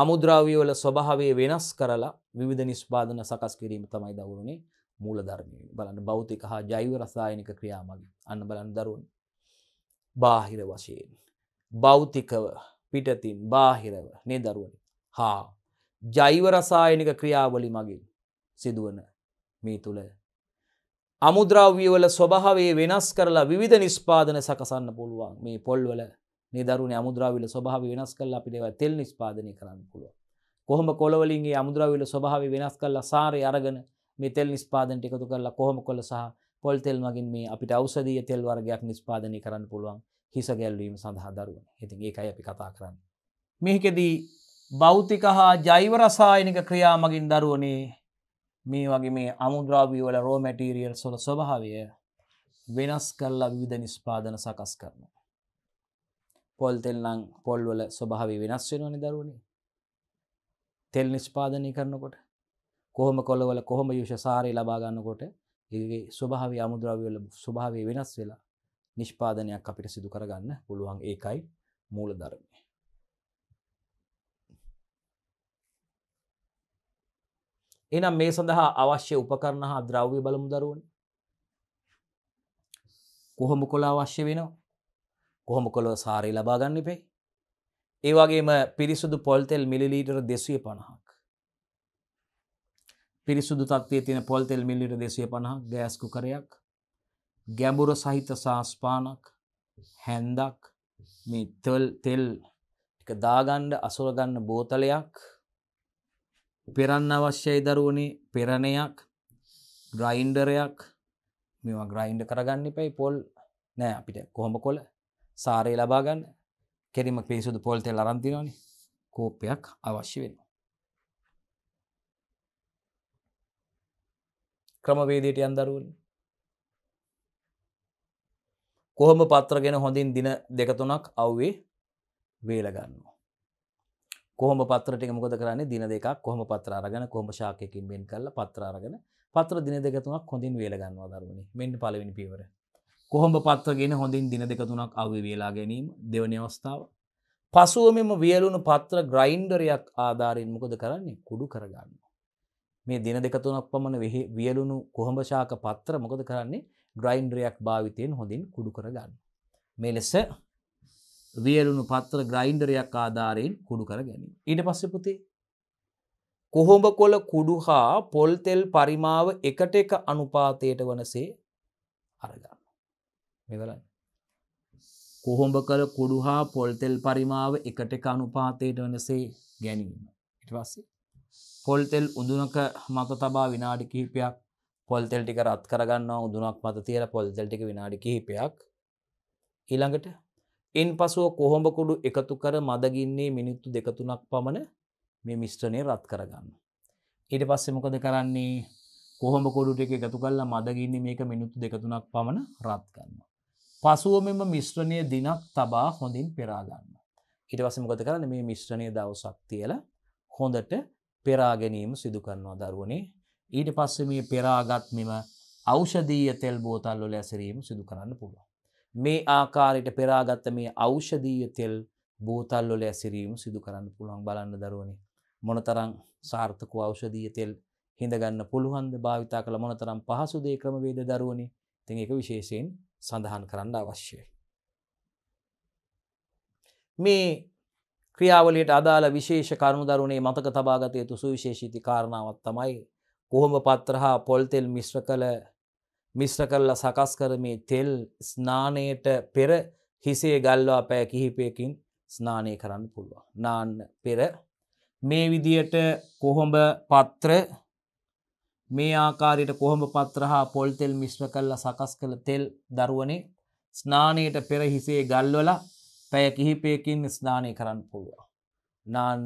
අමුද්‍රාවියවල ස්වභාවේ වෙනස් කරලා විධ නිස්්පාදන සකස් කිරීම තමයි දවරුණේ මූලධර්මය බලන්න භෞතික හා ජෛවරසායනික ක්‍රියා මගින් අන්න බලන් දරුවන්. බාහිර වශයෙන්. භෞතිකව පිටතින් බාහිරව නේ දරුවනි හා ජෛවරසායනික ක්‍රියාවලි මගින් සිදුවන මේ තුළ අමුද්‍රව්‍යවල ස්වභාවේ වෙනස් කරලා විධ නිස්්පාදන සකසන්න පුළුවන් මේ පොල්වල නිදරුණ අමුද්‍රවිල ස්වභාව වෙනස් කල් අපි දෙව තෙල් නිස්්පාදනය කරන්න පුළුව. කොහොම කොළවලින්ගේ අමුද්‍රවිල ස්වභාව වෙනස් කල්ලා සාරය අරගෙන මේ තෙල් නිස්්පාදනට එකතු කරලා කොහොම කොළ සහ පොල් තෙල් මගින් මේ අපිට අවසදීය තෙල් වර්ගයක් නිස්්පාදනය කරන්න පුළුවන් හිස ගැල්ලීම සඳහා දරුවන ඉතින් ඒකයි අපි කතා කරන්න. මෙහිකෙදී භෞතික හා ජෛවරසායනික ක්‍රියා මගින් දරුවනේ මේ වගේ මේ අමුද්‍රාවී වල රෝ මැටීරියල් සොල ස්වභාවය වෙනස් කරලා විවිධ නිස්පාදන සකස් කරන. පොල් තෙල්ලං පොල්වල ස්වභාවි වෙනස් වෙනවනි දරුවනි. තෙල් නිස්පාදනය කරනකොට කොහොම කොළවල කොහොම යුෂ සාරය ලබාගන්නකොට ඒගේ ස්වභාවි අමුද්‍රව්‍යවල ස්වභාවය වෙනස් වෙලා නිෂ්පාදනයක් අපිට සිදු කරගන්න පුළුවන් ඒකයි මූල ධර්ම. එනම් මේ සඳහා අවශ්‍ය උපකරණ හා ද්‍රව්‍ය බලමු දරුවන් කොහොම කොළ අවශ්‍ය වෙනවා කොහොම කොළොව සාරය ලබා ගන්න පේ ඒවාගේම පිරිසුදු පොල්තෙල් මිලිලීටර දෙසය පණහක් පිරිසුදු තත්වය තින පොල්තෙල් මිලිට දෙසය පණහක් ගෑස්කු කරයක් ගැඹුර සහිත සාස්පානක් හැන්දක් මේ තෙල් තෙල් දාගණ්ඩ අසුරගන්න බෝතලයක් පෙරන්න අවශ්‍යයි දරුවනේ පෙරණයක් ග්‍රයින්ඩරයක් මෙවා ග්‍රයින්ඩ කරගන්න පැයි පොල් නෑ අපිට කොහොම කොල සාරය ලබාගන්න කෙරීම පිසුදු පොල්තෙල් අරන්තිනනි කෝපයක් අවශ්‍ය වෙන. ක්‍රමවේදයට අන්දරුවන් කොහොම පත්‍රගෙන හොඳින් දින දෙකතුනක් අව්වේ වේලගන්නවා. කොහොම පත්‍රටික මොකද කරන්නේ දින දෙකක් කොහොම පත්‍ර අරගෙන කොහොම ශාකයකින් බෙන් කරලා පත්‍ර අරගෙන පත්‍ර දින දෙක තුනක් හොඳින් වේල ගන්නවා ධර්මනේ මෙන්න පළවෙනි පියවර කොහොම පත්‍රගෙන හොඳින් දින දෙක තුනක් අවි වේලා ගැනීම දෙවනි අවස්ථාව පසුව මෙම වියලුණු පත්‍ර ග්‍රයින්ඩරයක් ආධාරයෙන් මොකද කරන්නේ කුඩු කරගන්න මේ දින දෙක තුනක් පමණ වියලුණු කොහොම ශාක පත්‍ර මොකද කරන්නේ ග්‍රයින්ඩරයක් භාවිතයෙන් හොඳින් කුඩු කරගන්න මේ ලෙස වියලුණු පත්‍ර ග්‍රයින්ඩරයක් ආධාරයෙන් කුඩු කර ගැනීම. ඊට පස්සෙ පුතේ. කොහොඹ කොල කුඩු හා පොල්තෙල් පරිමාව එකට එක අනුපාතයට වනසේ අරගන්න. මෙවලන්න. කොහොඹ කළ කුඩු හා පොල්තෙල් පරිමාව එකට එක අනුපාතයට වනසේ ගැනීම. ඉට පස්සේ. පොල්තෙල් උඳුනක මත තබා විනාඩි කිහිපයක් පොල්තෙල් ටික රත් කරගන්නවා උදුනක් මත තියර පොල්තෙල් ටික විනාඩි කිහිපයක් ඊළඟට ඉන් පසුව කොහොඹ කුඩු එකතු කර මදගින්නේ මිනිත්තු දෙකතුනක් පමණ මේ මිශ්‍රණය රත් කරගන්න. ඊට පස්සේ මොකද කරන්නේ කොහොම කොඩුට එක එකතු කල්ලා මදගින්නේ මේක මිනිත්තු දෙකතුනක් පමණ රත් කරන්න. පසුව මෙම මිශ්‍රණය දිනක් තබා හොඳින් පෙරාගන්න. ඊට පස්සේ මොකද කරන්න මේ මිශ්‍රණය දවසක් තියලා හොඳට පෙරා ගැනීම සිදු කරනවා දරුවනේ. ඊට පස්සේ මේ පෙරාගත් මෙම ඖෂධීය තෙල් බෝතල් වල ඇසරීම සිදු කරන්න පුළුවන්. මේ ආකාරයට පෙරාගත්ත මේ ඖෂධීය තෙල් බෝතල්වල ඇසිරීම සිදු කරන්න පුළුවන් බලන්න දරුවනේ මොනතරම් සාර්ථක ඖෂධීය තෙල් හිඳගන්න පුළුවන්ද භාවිතා කළ මොනතරම් පහසු දේ ක්‍රමවේද දරුවනේ ඉතින් ඒක විශේෂයෙන් සඳහන් කරන්න අවශ්‍යයි මේ ක්‍රියාවලට අදාළ විශේෂ කරුණු දරුණේ මතක තබාගත යුතු සුවිශේෂීති කාරණාවත් තමයි කොහොම පත්‍ර හා පොල්තෙල් මිශ්‍ර කළ මිශ්‍ර කරලා සකස් කරමේ තෙල් ස්නානයට පෙර හිසේ ගල්වා පෑ කිහිපයකින් ස්නානය කරන්න පුළුවන්. නාන්න පෙර මේ විදියට කොහොඹ පත්‍ර මේ ආකාරයට කොහොඹ පත්‍ර හා පොල් තෙල් මිශ්‍ර කරලා සකස් කළ තෙල් දරුවනේ ස්නානයට පෙර හිසේ ගල්වල පැය කිහිපයකින් ස්නානය කරන්න පුළුවන්. නාන්න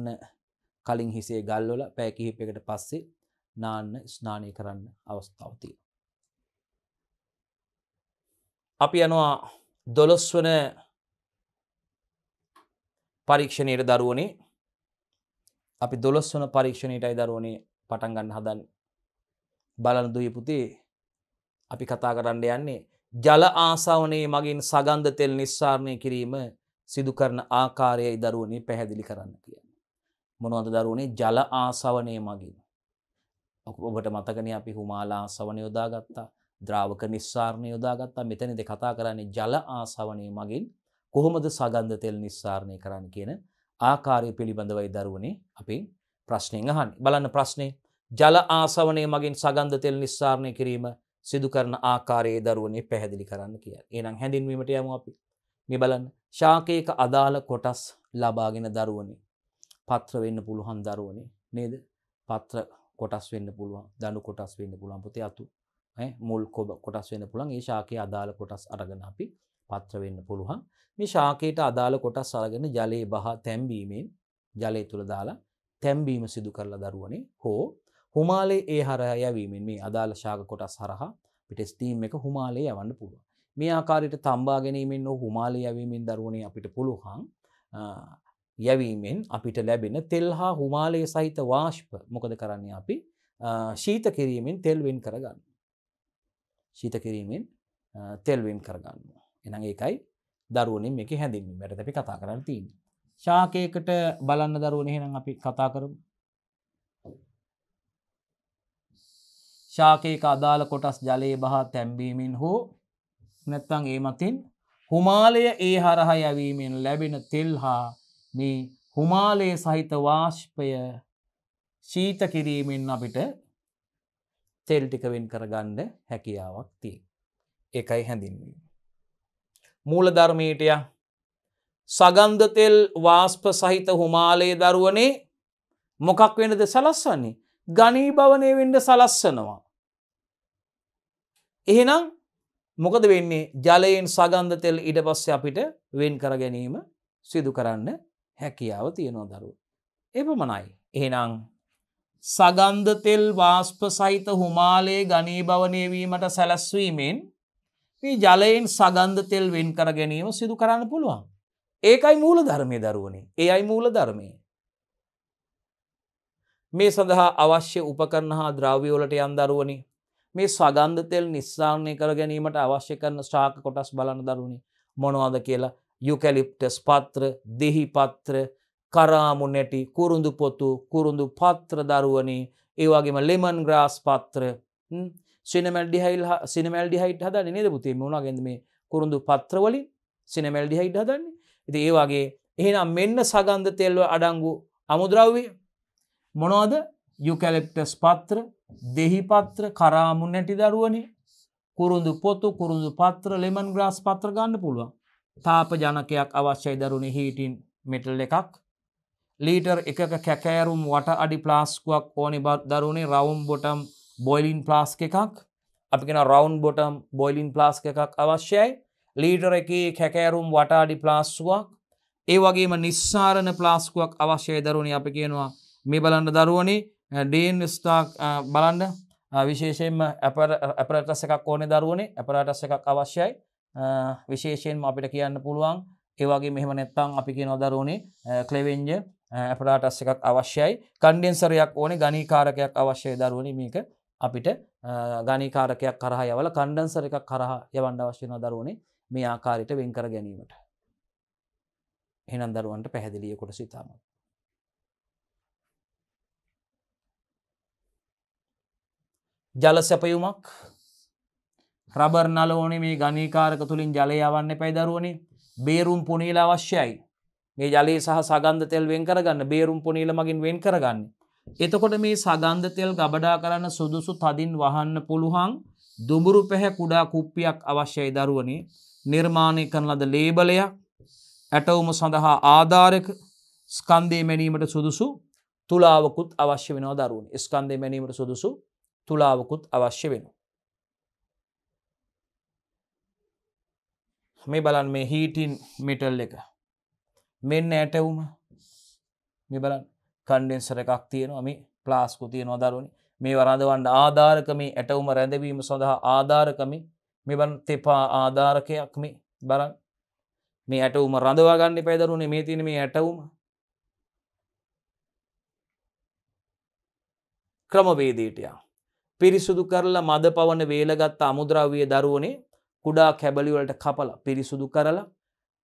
කලින් හිසේ ගල්වල පැය කිහිපයකට පස්සේ නාන්න ස්නානය කරන්න අවස්ථාවතිය. අපි යනවා දොළොස්වන පරීක්ෂණයට දරුවනේ අපි දොළොස්වන පරීක්ෂණයටයි දරුවනේ පටන් ගන්න හදන් බලන දුයි පුතේ අපි කතා කරන්න යන්නේ ජල ආසාවනේ මගින් සගන්ධ තෙල් නිස්සාරණය කිරීම සිදු කරන ආකාරයයි දරුවනේ පැහැදිලි කරන්න කියන්න. මොනවද දරුවනේ ජල ආසවනය මගින්. ඔබට මතකන අපි හුමාලා ආසවන යොදාගත්තා ද්‍රාවක නිස්සාරණය යොදාගත්තා මෙතනද කතා කරන්නේ ජල ආසවනය මගින් කොහොමද සගන්ධ තෙල් නිස්සාරණය කරන්න කියන ආකාරය පිළිබඳවයි දරුවනේ අපි ප්‍රශ්නයෙන් අහන් බලන්න ප්‍රශ්නය ජල ආසවනය මගින් සගන්ධ තෙල් නිස්සාරණය කිරීම සිදු කරන ආකාරයේ දරුවනේ පැහැදිලි කරන්න කිය ඒනම් හැඳින්වීමට යමු අපි මේ බලන්න ශාකයක අදාළ කොටස් ලබාගෙන දරුවනේ පත්‍ර වෙන්න පුළුවන් දරුවනේ නේද පත්‍ර කොටස් වෙන්න පුළුවන් දනු කොටස් වෙන්න පුළුවන් පොතේ අතු මුල් කොටස් වෙන පුළන් ඒ ශාකයේ අදාළ කොටස් අරගෙන අපි පත්‍ර වෙන්න පුළුවන් මේ ශාකයට අදාළ කොටස් අරගෙන ජලයේ බහ තැම්බීමෙන් ජලය තුළ දාලා තැම්බීම සිදු කරලා දරුවනේ හෝ හුමාලේ ඒ හරහා යැවීමෙන් මේ අදාළ ශාක කොටස් හරහා අපිට ස්ටීම් එක හුමාලේ යවන්න පුළුවන් මේ ආකාරයට තම්බා ගැනීමෙන් හෝ හුමාලේ යැවීමෙන් දරුවනේ අපිට පුළුවන් යැවීමෙන් අපිට ලැබෙන තෙල් හා හුමාලයේ සහිත වාශ්ප මොකද කරන්නේ අපි ශීත කිරීමෙන් තෙල් වෙන් කරගන්න ශීත කිරීමෙන් තෙල්වෙන් කරගන්න. එනඟ එකයි දරුවනින් එක හැඳින්ීම වැට අපි කතා කරන්න තිීන්. ශාකයකට බලන්න දරුවන හෙනම් අපි කතා කරමු. ශාකයක අදාළ කොටස් ජලයේ බහා තැම්බීමෙන් හෝ නැත්තං ඒ මතින් හුමාලය ඒ හරහා යැවීමෙන් ලැබෙන තෙල් හා මේ හුමාලයේ සහිත වාශ්පය ශීත කිරීමෙන් අපිට සෙල් ටික වෙන් කරගන්න හැකියාවක් තිය. එකයි හැඳින්වීම. මූලධර්මීටය සගන්ධතෙල් වාස්ප සහිත හුමාලයේ දරුවනේ මොකක් වෙනද සලස්වන්නේ ගනී භවනය වෙන්ඩ සලස්සනවා. එහෙනම් මොකද වෙන්නේ ජලයෙන් සගන්ධ තෙල් ඉඩ පස්ස අපිට වෙන් කර ගැනීම සිදු කරන්න හැකියාව තියෙනවා දරු. එපමණයි. එහෙනම් සගන්ධ තෙල් වාස්ප සහිත හුමාලයේ ගනීභවනයවීමට සැලැස්වීමෙන් මේ ජලයෙන් සගන්ධ තෙල් වෙන් කර ගැනීම සිදු කරන්න පුළුවන්. ඒකයි මූල ධර්මය දරුවනේ ඒ අයි මූල ධර්මය. මේ සඳහා අවශ්‍ය උපකරන හා ද්‍රව්‍යෝලට යන් දරුවනි මේ සගන්ධ තෙල් නිස්සාරණය කර ගැනීමට අවශ්‍ය කරන ශාක කොටස් බලන්න දරුණි මොනවාද කියලා යුකැලිප්ටස් පත්‍ර දෙහි පත්‍ර කරාමු නැටි කුරුඳු පොතු කුරුඳු පත්‍ර දරුවනේ ඒවාගේම ලෙමන් ග්‍රාස් පත්‍ර සිනමැල්ඩිහයිල් සිනමැල්ඩිහයිට් හදන්න නේද පුතිේ මුණගෙන්ද මේ කුරුඳු පත්‍රවලින් සිනමැල්ඩිහයිට් හදන්න ඉති ඒවාගේ එහෙනම් මෙන්න සගන්ධ තෙල්ව අඩංගු අමුද්‍රව්වය මොනවාද යුකැලෙක්ටස් පත්‍ර දෙහිපත්‍ර කරාමු නැටි දරුවනේ කුරුඳු පොතු කුරුඳු පත්‍ර ලෙමන් ග්‍රාස් පත්‍ර ගන්න පුළුවන් තාප ජනකයක් අවශ්‍යයි දරුණේ හීටින් මෙටල් එකක් ලීටර් එකක කැකෑරුම් වට අඩි ප්ලාස්කුවක් ඕනි දරුණේ රවුම් බොටම් බොයිලින් ප්ලාස්ක එකක් අපිෙන රවුන් බොටම් බොයිලින් ප්ලාස්ක එකක් අවශ්‍යයි ලීටර එක කැකෑරුම් වටාඩි ප්ලාස්ුවක් ඒ වගේම නිස්සාරණ ප්ලාස්කුවක් අවශ්‍යය දරුණි අපි කියනවා මේ බලන්න දරුවනි ඩේන් ස්ටාක් බලන්ඩ විශේෂයෙන්ම ඇපරටස එකක් ඕනෙ දරුවනේ ඇපරටස එකක් අවශ්‍යයි විශේෂයෙන්ම අපිට කියන්න පුළුවන් ඒවගේ මෙහම නැත්තං අපි කිය නොදරුණේ කලෙවෙන්ජ ඇපලාටස් එකක් අවශ්‍යයි කණ්ඩෙන්සරයක් ඕනේ ගනිකාරකයක් අවශ්‍යය දරුවනි මේක අපිට ගනිකාරකයක් කරහ යවල කණ්ඩන්සර එකක් කරහ යවන්ඩ අවශ්‍යන දරුවනේ මේ ආකාරයට වෙන්කර ගැනීමට එහෙනම් දරුවන්ට පැහැදිලියකොට සිතාම ජල සැපයුමක් රබර් නලෝනේ මේ ගනිකාරක තුළින් ජලය යවන්න පැයි දරුවනේ බේරුම් පුනීල අවශ්‍යයි මේ ජලයේ සහ සගන්ධ තෙල් වෙන් කරගන්න බේරුම් පොනීල මගින් වෙන් කරගන්න. එතකොට මේ සගන්ධ තෙල් ගබඩා කරන්න සුදුසු තදින් වහන්න පුළුවන් දුඹුරු පැහැ කුඩා කුප්පියක් අවශ්‍යයි දරුවනේ නිර්මාණය කරන ලද ලේබලයක් ඇටවුම සඳහා ආධාරක ස්කන්දේ මැනීමට සුදුසු තුලාවකුත් අවශ්‍ය වෙන දරුවන් ස්කන්දේ මැනීමට සුදුසු තුලාවකුත් අවශ්‍ය වෙන. මේ බලන් මේ හීටින් මිටල් එක මෙන්න ඇටවුම මේ බලන් කණ්ඩෙන්සර එකක් තියෙනවා මේ ප්ලාස්කු තියෙනවා දරුවනි මේ වරඳවන්න ආධාරකමේ ඇටවුම රැඳවීම සඳහා ආධාරකමි මෙබන් තෙපා ආධාරකයක් මේ බලන් මේ ඇටවුම රඳවාගන්න පැදරුණේ මේ තින මේ ඇටවුම ක්‍රමවේදීටයා පිරිසුදු කරලා මද පවන වේලගත්තා අමුද්‍රාවිය දරුවනේ කුඩා කැබලිවලට කපල පිරිසුදු කරලා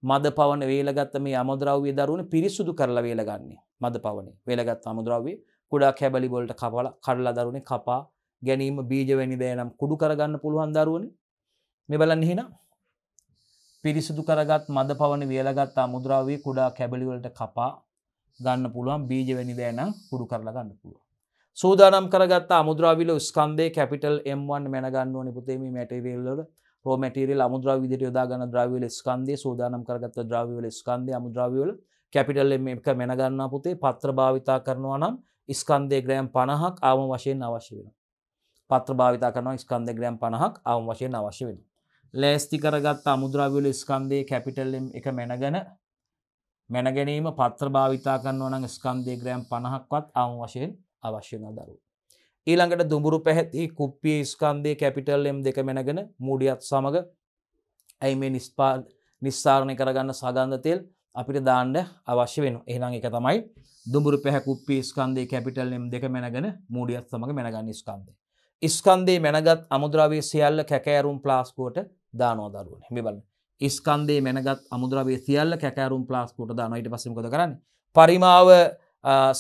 මද පවන වේලගත්ත මේ අමුද්‍රව්‍ය දරුවන පිරිසුදු කරලා වේලගන්නේ මද පවනේ වේලගත් අමුද්‍රව්‍ය කුඩා කැබලි බොලට කපල කරලා දරුණේ කපා ගැනීම බීජවැනි දෑනම් කුඩු කරගන්න පුළුවන් දරුවන මේ බලන්න හිෙන පිරිසිදු කරගත් මද පවන වේලගත් අමුද්‍රාවී කුඩා කැබලිවලට කපා ගන්න පුළුවන් බීජවැනි දෑනම් කුඩු කරලා ගන්න පුළුව සූදානම් කරගත් අමුද්‍රාවිල ස්කන්දේ කැපිටල් M1 මැනගන්න ඕනි පුතේම මැටවේල්ලට රෝ මැටීරියල් අමුද්‍රව්‍ය විදිහට යොදා ගන්න ද්‍රව්‍ය වල ස්කන්ධය සෝදානම් කරගත්ත ද්‍රව්‍ය වල ස්කන්ධය අමුද්‍රව්‍ය වල කැපිටල් එම් එක මැන ගන්නා පුතේ පත්‍ර භාවිතා කරනවා නම් ස්කන්ධයේ ග්‍රෑම් 50ක් ආවම වශයෙන් අවශ්‍ය වෙනවා. පත්‍ර භාවිතා කරනවා ස්කන්ධයේ ග්‍රෑම් 50ක් ආවම වශයෙන් අවශ්‍ය වෙනවා. ලෑස්ති කරගත්ත අමුද්‍රව්‍ය වල ස්කන්ධයේ කැපිටල් එම් එක මැනගෙන මැන ගැනීම පත්‍ර භාවිතා කරනවා නම් ස්කන්ධයේ ග්‍රෑම් 50ක්වත් ආවම වශයෙන් අවශ්‍ය වෙනවා දරුවෝ. ඊළඟට දුඹුරු පැහැති කුප්පිය ස්කන්දේ කැපිටල් එම් දෙක මැනගෙන මූඩියත් සමඟ ඇයි මේ නිස්පා නිස්සාරණය කරගන්න සගන්ධ තෙල් අපිට දාණ්ඩ අවශ්‍ය වෙන එහනම් එක තමයි දුඹුරු පැහැකුප්පි ස්කන්දේ කැපිටල් එම් දෙක මැනගෙන මූඩියත් සමඟ මැනගන්න ස්කන්දේ. ඉස්කන්දේ මැනගත් අමුද්‍රවී සියල්ල කැකෑරුම් ප්ලාස්කෝට දානෝ දරුවන මෙබල ඉස්කන්දේ මැනගත් අමුද්‍රවී සියල්ල කැකෑරුම් ප්ලාස්කෝට දානොයිට පසම කොද කරන්න පරිමාව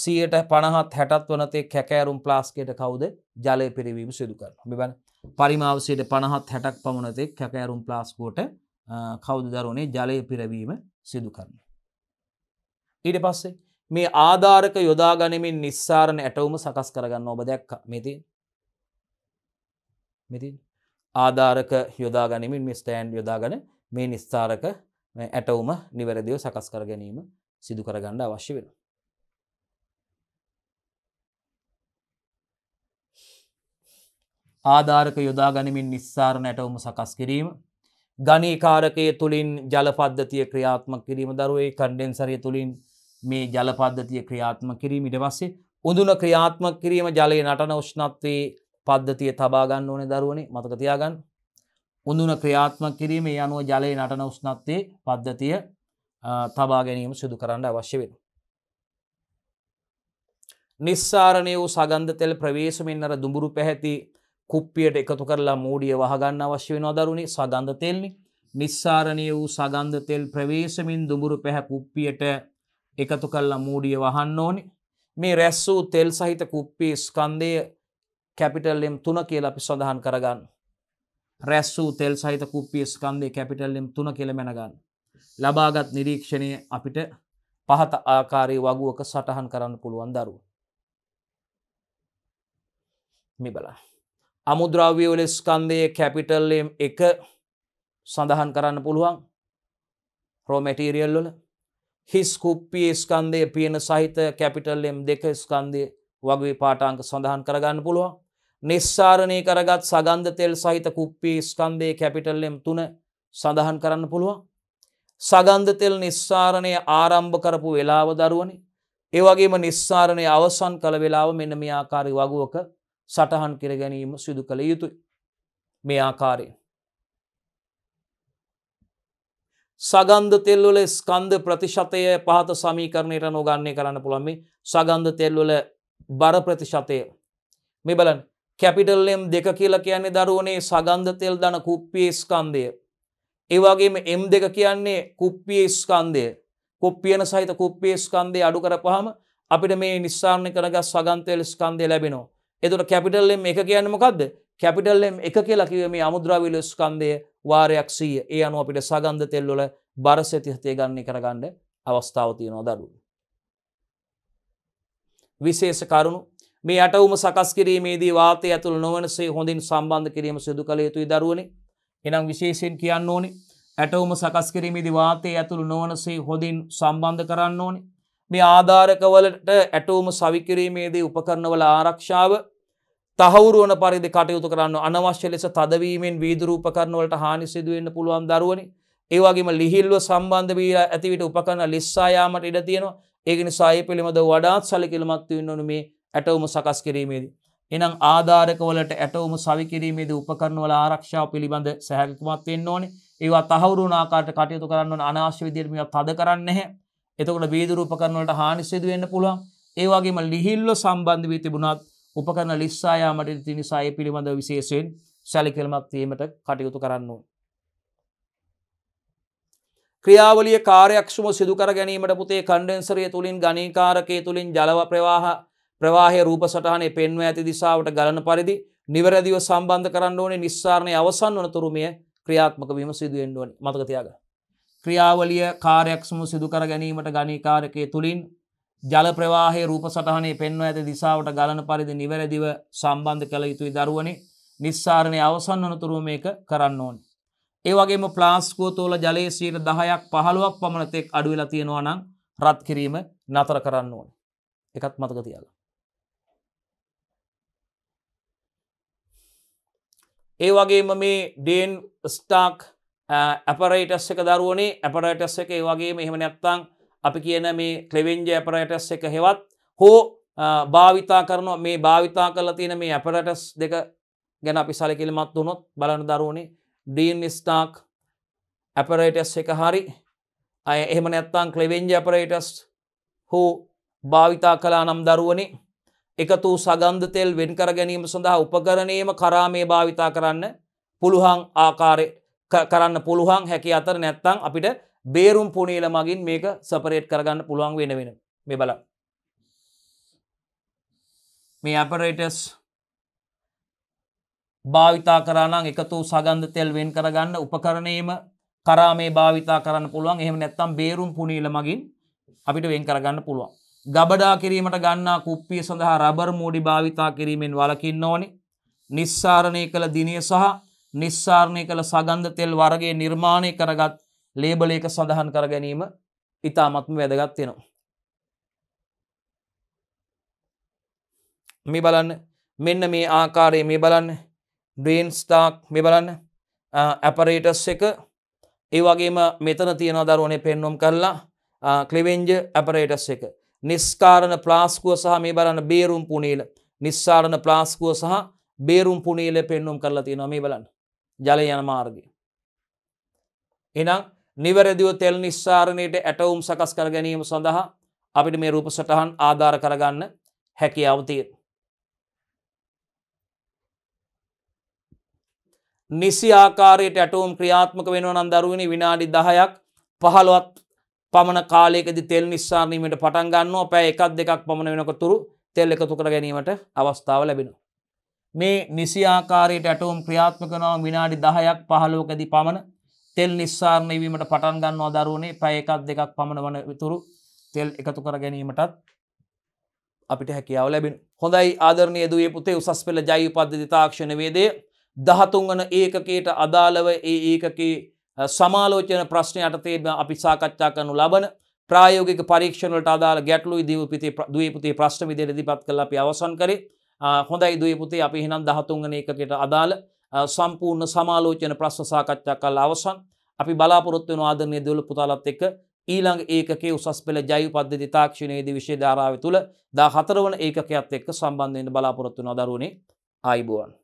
සීයට පණහත් හැටත් වනතේ කැකෑරුම් ප්ලාස්කයට කවුද ජලය පිරිවීම සිදු කරන මෙබන පරිමාවසයට පණහත් හැටක් පමණතේ කැකෑරුම් ප්ලාස්කෝට කවුද දරුණේ ජලය පිරවීම සිදු කරන. ඊට පස්සේ මේ ආධාරක යොදා ගනිමින් නිස්සාරණ ඇටවුම සකස් කරගන්න ඔබ දැක් මෙති මෙති ආධාරක යොදා ගනිමින් මිස්ටෑන්් යොදාගන මේ නිස්ථාරක ඇටවුම නිවැරදිව සකස් කර ගැනීම සිදු කරගන්න අවශ්‍ය වෙනවා. ආධාරක යොදා ගනිමින් නිස්සාර නැටවුම සකස් කිරීම. ගනීකාරකය තුළින් ජලපද්ධතිය ක්‍රියාත්ම කිරීම දරුවේ කණ්ඩෙන්සරය තුළින් මේ ජලපද්ධතිය ක්‍රියාත්ම කිරීම ඉටවස්සේ උඳුන ක්‍රියාත්ම කිරීම ජලය නටන උෂ්ණත්වයේ පද්ධතිය තබාගන්න ඕන දරුවනේ මතකතියාගන්න. උඳුන ක්‍රියාත්ම කිරීම යනුව ජලය නටන උෂ්ණත්වයේ පද්ධතිය තබා ගැනීම සිදු කරන්න අවශ්‍ය වෙන. නිස්සාරණය වූ සගන්ධ තෙල් ප්‍රවේශමෙන් අර දුඹුරු පැහැති කුප්පියට එකතු කරලා මූඩිය වහගන්න අවශ්‍ය වෙන අදරුණේ සගන්ධ තෙල්නි නිස්සාරණය වූ සගන්ධ තෙල් ප්‍රවේශමින් දුඹුරු පැහැ කුප්පියට එකතු කල්ලා මූඩිය වහන්න ඕනි මේ රැස්සූ තෙල් සහිත කුප්පේ ස්කන්දය කැපිටල්ලෙම් තුන කියල අපි සඳහන් කරගන්න රැස්සූ තෙල් සහිත කුප්පිය ස්කන්දය කැපිටල්ලෙම් තුන කෙළ මැනගන්න ලබාගත් නිරීක්ෂණය අපිට පහත ආකාරයේ වගුවක සටහන් කරන්න පුළුවන් දරුව මේ බලා අමුද්‍රව්‍යවල ස්කන්දය කැපිටල්ලම් එක සඳහන් කරන්න පුළුවන් රෝමැටීරියල්ලල හිස් කුප්පිය ස්කන්දය පියන සහිත කැපිටල්ලම් දෙක ස්කන්දය වගේ පාටාංක සඳහන් කරගන්න පුළුවන් නිස්සාරණය කරගත් සගන්ධ තෙල් සහිත කුප්පි ස්කන්දය කැපිටල්ලම් තුන සඳහන් කරන්න පුළුවන් සගන්ධ තෙල් නිස්සාරණය ආරම්භ කරපු වෙලාව දරුවනි ඒවගේම නිස්සාරණය අවසන් කළ වෙලාව මෙන්න මේ ආකාරි වගුවක සටහන් කර ගැනීම සිදු කළ යුතුයි මේ ආකාරයෙන්. සගන්ධ තෙල්වල ස්කන්ධ ප්‍රතිශතය පහත සමීකරණයට නොගන්නේ කරන්න පුළන් මේ සගන්ධ තෙල්වල බර ප්‍රතිශතය මේ බලන් කැපිටල්ලම් දෙක කියල කියන්නේ දරුවනේ සගන්ධ තෙල් දන කුප්පිය ස්කන්දය. ඒවාගේම එම් දෙක කියන්නේ කුප්පිය ස්කන්දය කුප්පියන සහිත කුප්පිය ස්කන්දය අඩු කර පහම අපිට මේ නිස්සාරණය කරග සගන්තෙල් ස්කන්දය ලැබෙනවා. එතුට කැපිටල්ලෙම් එක කියන්න මොකක්ද කැපිටල්ලෙම් එක කියලා කිවීම අමුද්‍රාවිලස්කන්දය වාරයක් සීය ඒ අනුව අපිට සගන්ධ තෙල්ලොල බරසතිහතය ගන්නේ කරගන්න අවස්ථාවතියනවා දරු. විශේෂ කරුණු මේ අටවුම සකස් කිරීමේදී වාතය ඇතුළ නොවනසේ හොඳින් සම්බන්ධ කිරීම සිදු කළ යුතුයි දරුවනි එනම් විශේෂයෙන් කියන්න ඕනි ඇටවුම සකස් කිරීමේදි වාතය ඇතුළු නොවනසේ හොඳින් සම්බන්ධ කරන්න ඕනේ මේ ආධාරකවලට ඇටෝම සවිකිරීමේදී උපකරණවල ආරක්ෂාව තහවුරුවන පරිදි කටයුතු කරන්න අනවශ්‍ය ලෙස තදවීමෙන් වීදුරූපකරණවලට හානි සිදුවෙන්න පුළුවන් දරුවනි ඒවාගේම ලිහිල්ව සම්බන්ධ වී ඇතිවිට උපකරන ලිස්සායාමට ඉඩ තියෙනවා ඒක නිසා ඒ පිළිබඳ වඩාත් සැලකිලිමත් වෙන්න මේ ඇටවුම සකස් කිරීමේදී එනම් ආධාරකවලට ඇටවුම සවිකිරීමේදී උපකරණවල ආරක්ෂාව පිළිබඳ සැලකිලිමත් වෙන්න ඕනේ ඒවා තහවුරු වන ආකාරයට කටයුතු කරන්න ඕන අනවශ්‍ය විදිහට මේවා තද කරන්නේ නැහැ එතකොට බීද රූපකරණවලට හානි සිදු වෙන්න පුළුවන්. ඒ වගේම ලිහිල්ව සම්බන්ධ වී තිබුණත් උපකරණ ලිස්සා යාමට ඉති නිසා ඒ පිළිබඳව විශේෂයෙන් සැලකිලිමත් වීමට කටයුතු කරන්න ඕන. ක්‍රියාවලිය කාර්යක්ෂම සිදු කර ගැනීමට පුතේ කන්ඩෙන්සරය තුලින් ගණීකාරකයේ තුලින් ජලව ප්‍රවාහ ප්‍රවාහය රූප සටහනේ පෙන්ව ඇති දිසාවට ගලන පරිදි නිවැරදිව සම්බන්ධ කරන්න ඕනේ නිස්සාරණය අවසන් වනතුරුමය ක්‍රියාත්මක වීම සිදුවෙන්ඩුවනි මතක තියාගන්න. ක්‍රියාවලිය කාරයක්ක්ෂමු සිදුකර ගැනීමට ගනිකාරකය තුළින් ජල ප්‍රවාහේ රූප සටහනේ පෙන්ව ඇත දිසාවට ගලන පරිදි නිවැරදිව සම්බන්ධ කළ යුතුයි දරුවනි නිස්සාරණය අවසන් වනතුරුව මේක කරන්න ඕන්. ඒවගේම ප්ලාස්කෝ තෝල ජලේසීට දහයක් පහළුවක් පමණතෙක් අඩුවෙලා තියෙනවා නම් රත් කිරීම නතර කරන්න ඕන. එකත් මතක තියාලා. ඒ වගේම මේ ඩේන් ස්ටාක් ඇපරයිටස් එක දරුවනේ ඇපරටස් එක ඒවාගේ මෙහෙම නැත්තං අපි කියන මේ ක්‍රෙවෙන්ජ ඇපරටස් එක හෙවත් හෝ භාවිතා කරනවා මේ භාවිතා කරලා තියෙන මේ ඇපරටස් දෙක ගැන අපි සලකිලිමත් වුණොත් බලන දරුවනේ ඩීන් ස්ටාක් ඇපරේටස් එක හරි අය එහෙම නැත්තං ක්ලෙවෙන්ජ ඇපරේටස් හෝ භාවිතා කලා නම් දරුවනි එකතු සගන්ධ තෙල් වෙන් කර ගැනීම සඳහා උපකරණයම කරා මේ භාවිතා කරන්න පුළුහන් ආකාරය කරන්න පුළුවන් හැකි අතර නැත්තං අපිට බේරුම් පුනීල මගින් මේක සපරේට් කරගන්න පුළුවන් වෙන වෙන මේ බල මේ අපරේටස් භාවිතා කරනම් එකතු සගන්ධ තෙල් වෙන් කරගන්න උපකරණයම කරා මේ භාවිතා කරන්න පුළුවන් එහෙම නැත්තම් බේරුම් පුනීල මගින් අපිට වෙන් කරගන්න පුළුවන් ගබඩා කිරීමට ගන්නා කුප්පිය සඳහා රබර් මූඩි භාවිතා කිරීමෙන් වලකින්න ඕනි නිස්සාරණය කළ දිනය සහ නිස්සාරණය කළ සගන්ධ තෙල් වර්ගයේ නිර්මාණය කරගත් ලේබලයක සඳහන් කර ගැනීම ඉතාමත්ම වැදගත් වෙනවා. මේ බලන්න මෙන්න මේ ආකාරයේ මේ බලන්න ඩ්‍රේන් ස්ටාක් මේ බලන්න ඇපරේටස් එක ඒ වගේම මෙතන තියෙන දරුවනේ පෙන්වුම් කරලා ක්ලිවෙන්ජ ඇපරේටස් එක නිස්කාරණ ප්ලාස්කුව සහ මේ බලන්න බේරුම් පුනීල නිස්සාරණ ප්ලාස්කුව සහ බේරුම් පුනීල පෙන්නුම් කරලා තියෙනවා මේ බලන්න ජල යන මාර්ගය. එනම් නිවැරදිව තෙල් නිස්සාරණයට ඇටවුම් සකස් කර ගැනීම සඳහා අපිට මේ රූප සටහන් ආධාර කරගන්න හැකියාව තියෙන. නිසි ආකාරයට ඇටවුම් ක්‍රියාත්මක වෙනවනන් දරුවනි විනාඩි දහයක් පහළුවත් පමණ කාලයකද තෙල් නිස්සාරණීමට පටන් ගන්නවා පැය එකක් දෙකක් පමණ වෙනකොතුරු තෙල් එකතු කර ගැනීමට අවස්ථාව ලැබෙනවා. මේ නිසියාකාරයට ඇටෝම් ක්‍රියාත්මකනවා විනාඩි දහයක් පහලෝකදි පමණ තෙල් නිස්සාරණයවීමට පටන් ගන්නවා දරුවනේ පැයකක් දෙකක් පමණ වන විතුරු තෙල් එකතු කර ගැනීමටත් අපිට හැකියාව ලැබෙන හොඳයි ආදරණය දුවේ පුතේ උසස් පෙළ ජෛවිපද්ධති තාක්ෂණ වේදේ දහතුන්වන ඒකකයට අදාළව ඒ ඒකකේ සමාලෝචන ප්‍රශ්න යටතේ අපි සාකච්ඡා කරනු ලබන ප්‍රායෝගික පරීක්ෂණවලට අදාළ ගැටලු දීවපිතේ දුවේ පුතේ ප්‍රශ්න විදිහට ඉදිරිපත් කළා අපි අවසන් කරේ හොඳයි දුවේ පුතේ අපි එහෙනම් 13 වෙනි එකකට අදාළ සම්පූර්ණ සමාලෝචන ප්‍රශ්න සාකච්ඡා කළ අවසන් අපි බලාපොරොත්තු වෙන ආදරණීය දෙවල පුතාලත් එක්ක ඊළඟ ඒකකේ උසස් පෙළ ජෛව පද්ධති තාක්ෂණයේදී විෂය ධාරාව තුළ 14 වන ඒකකයත් එක්ක සම්බන්ධ වෙන්න බලාපොරොත්තු වෙනවා දරුවනේ ආයිබෝවන්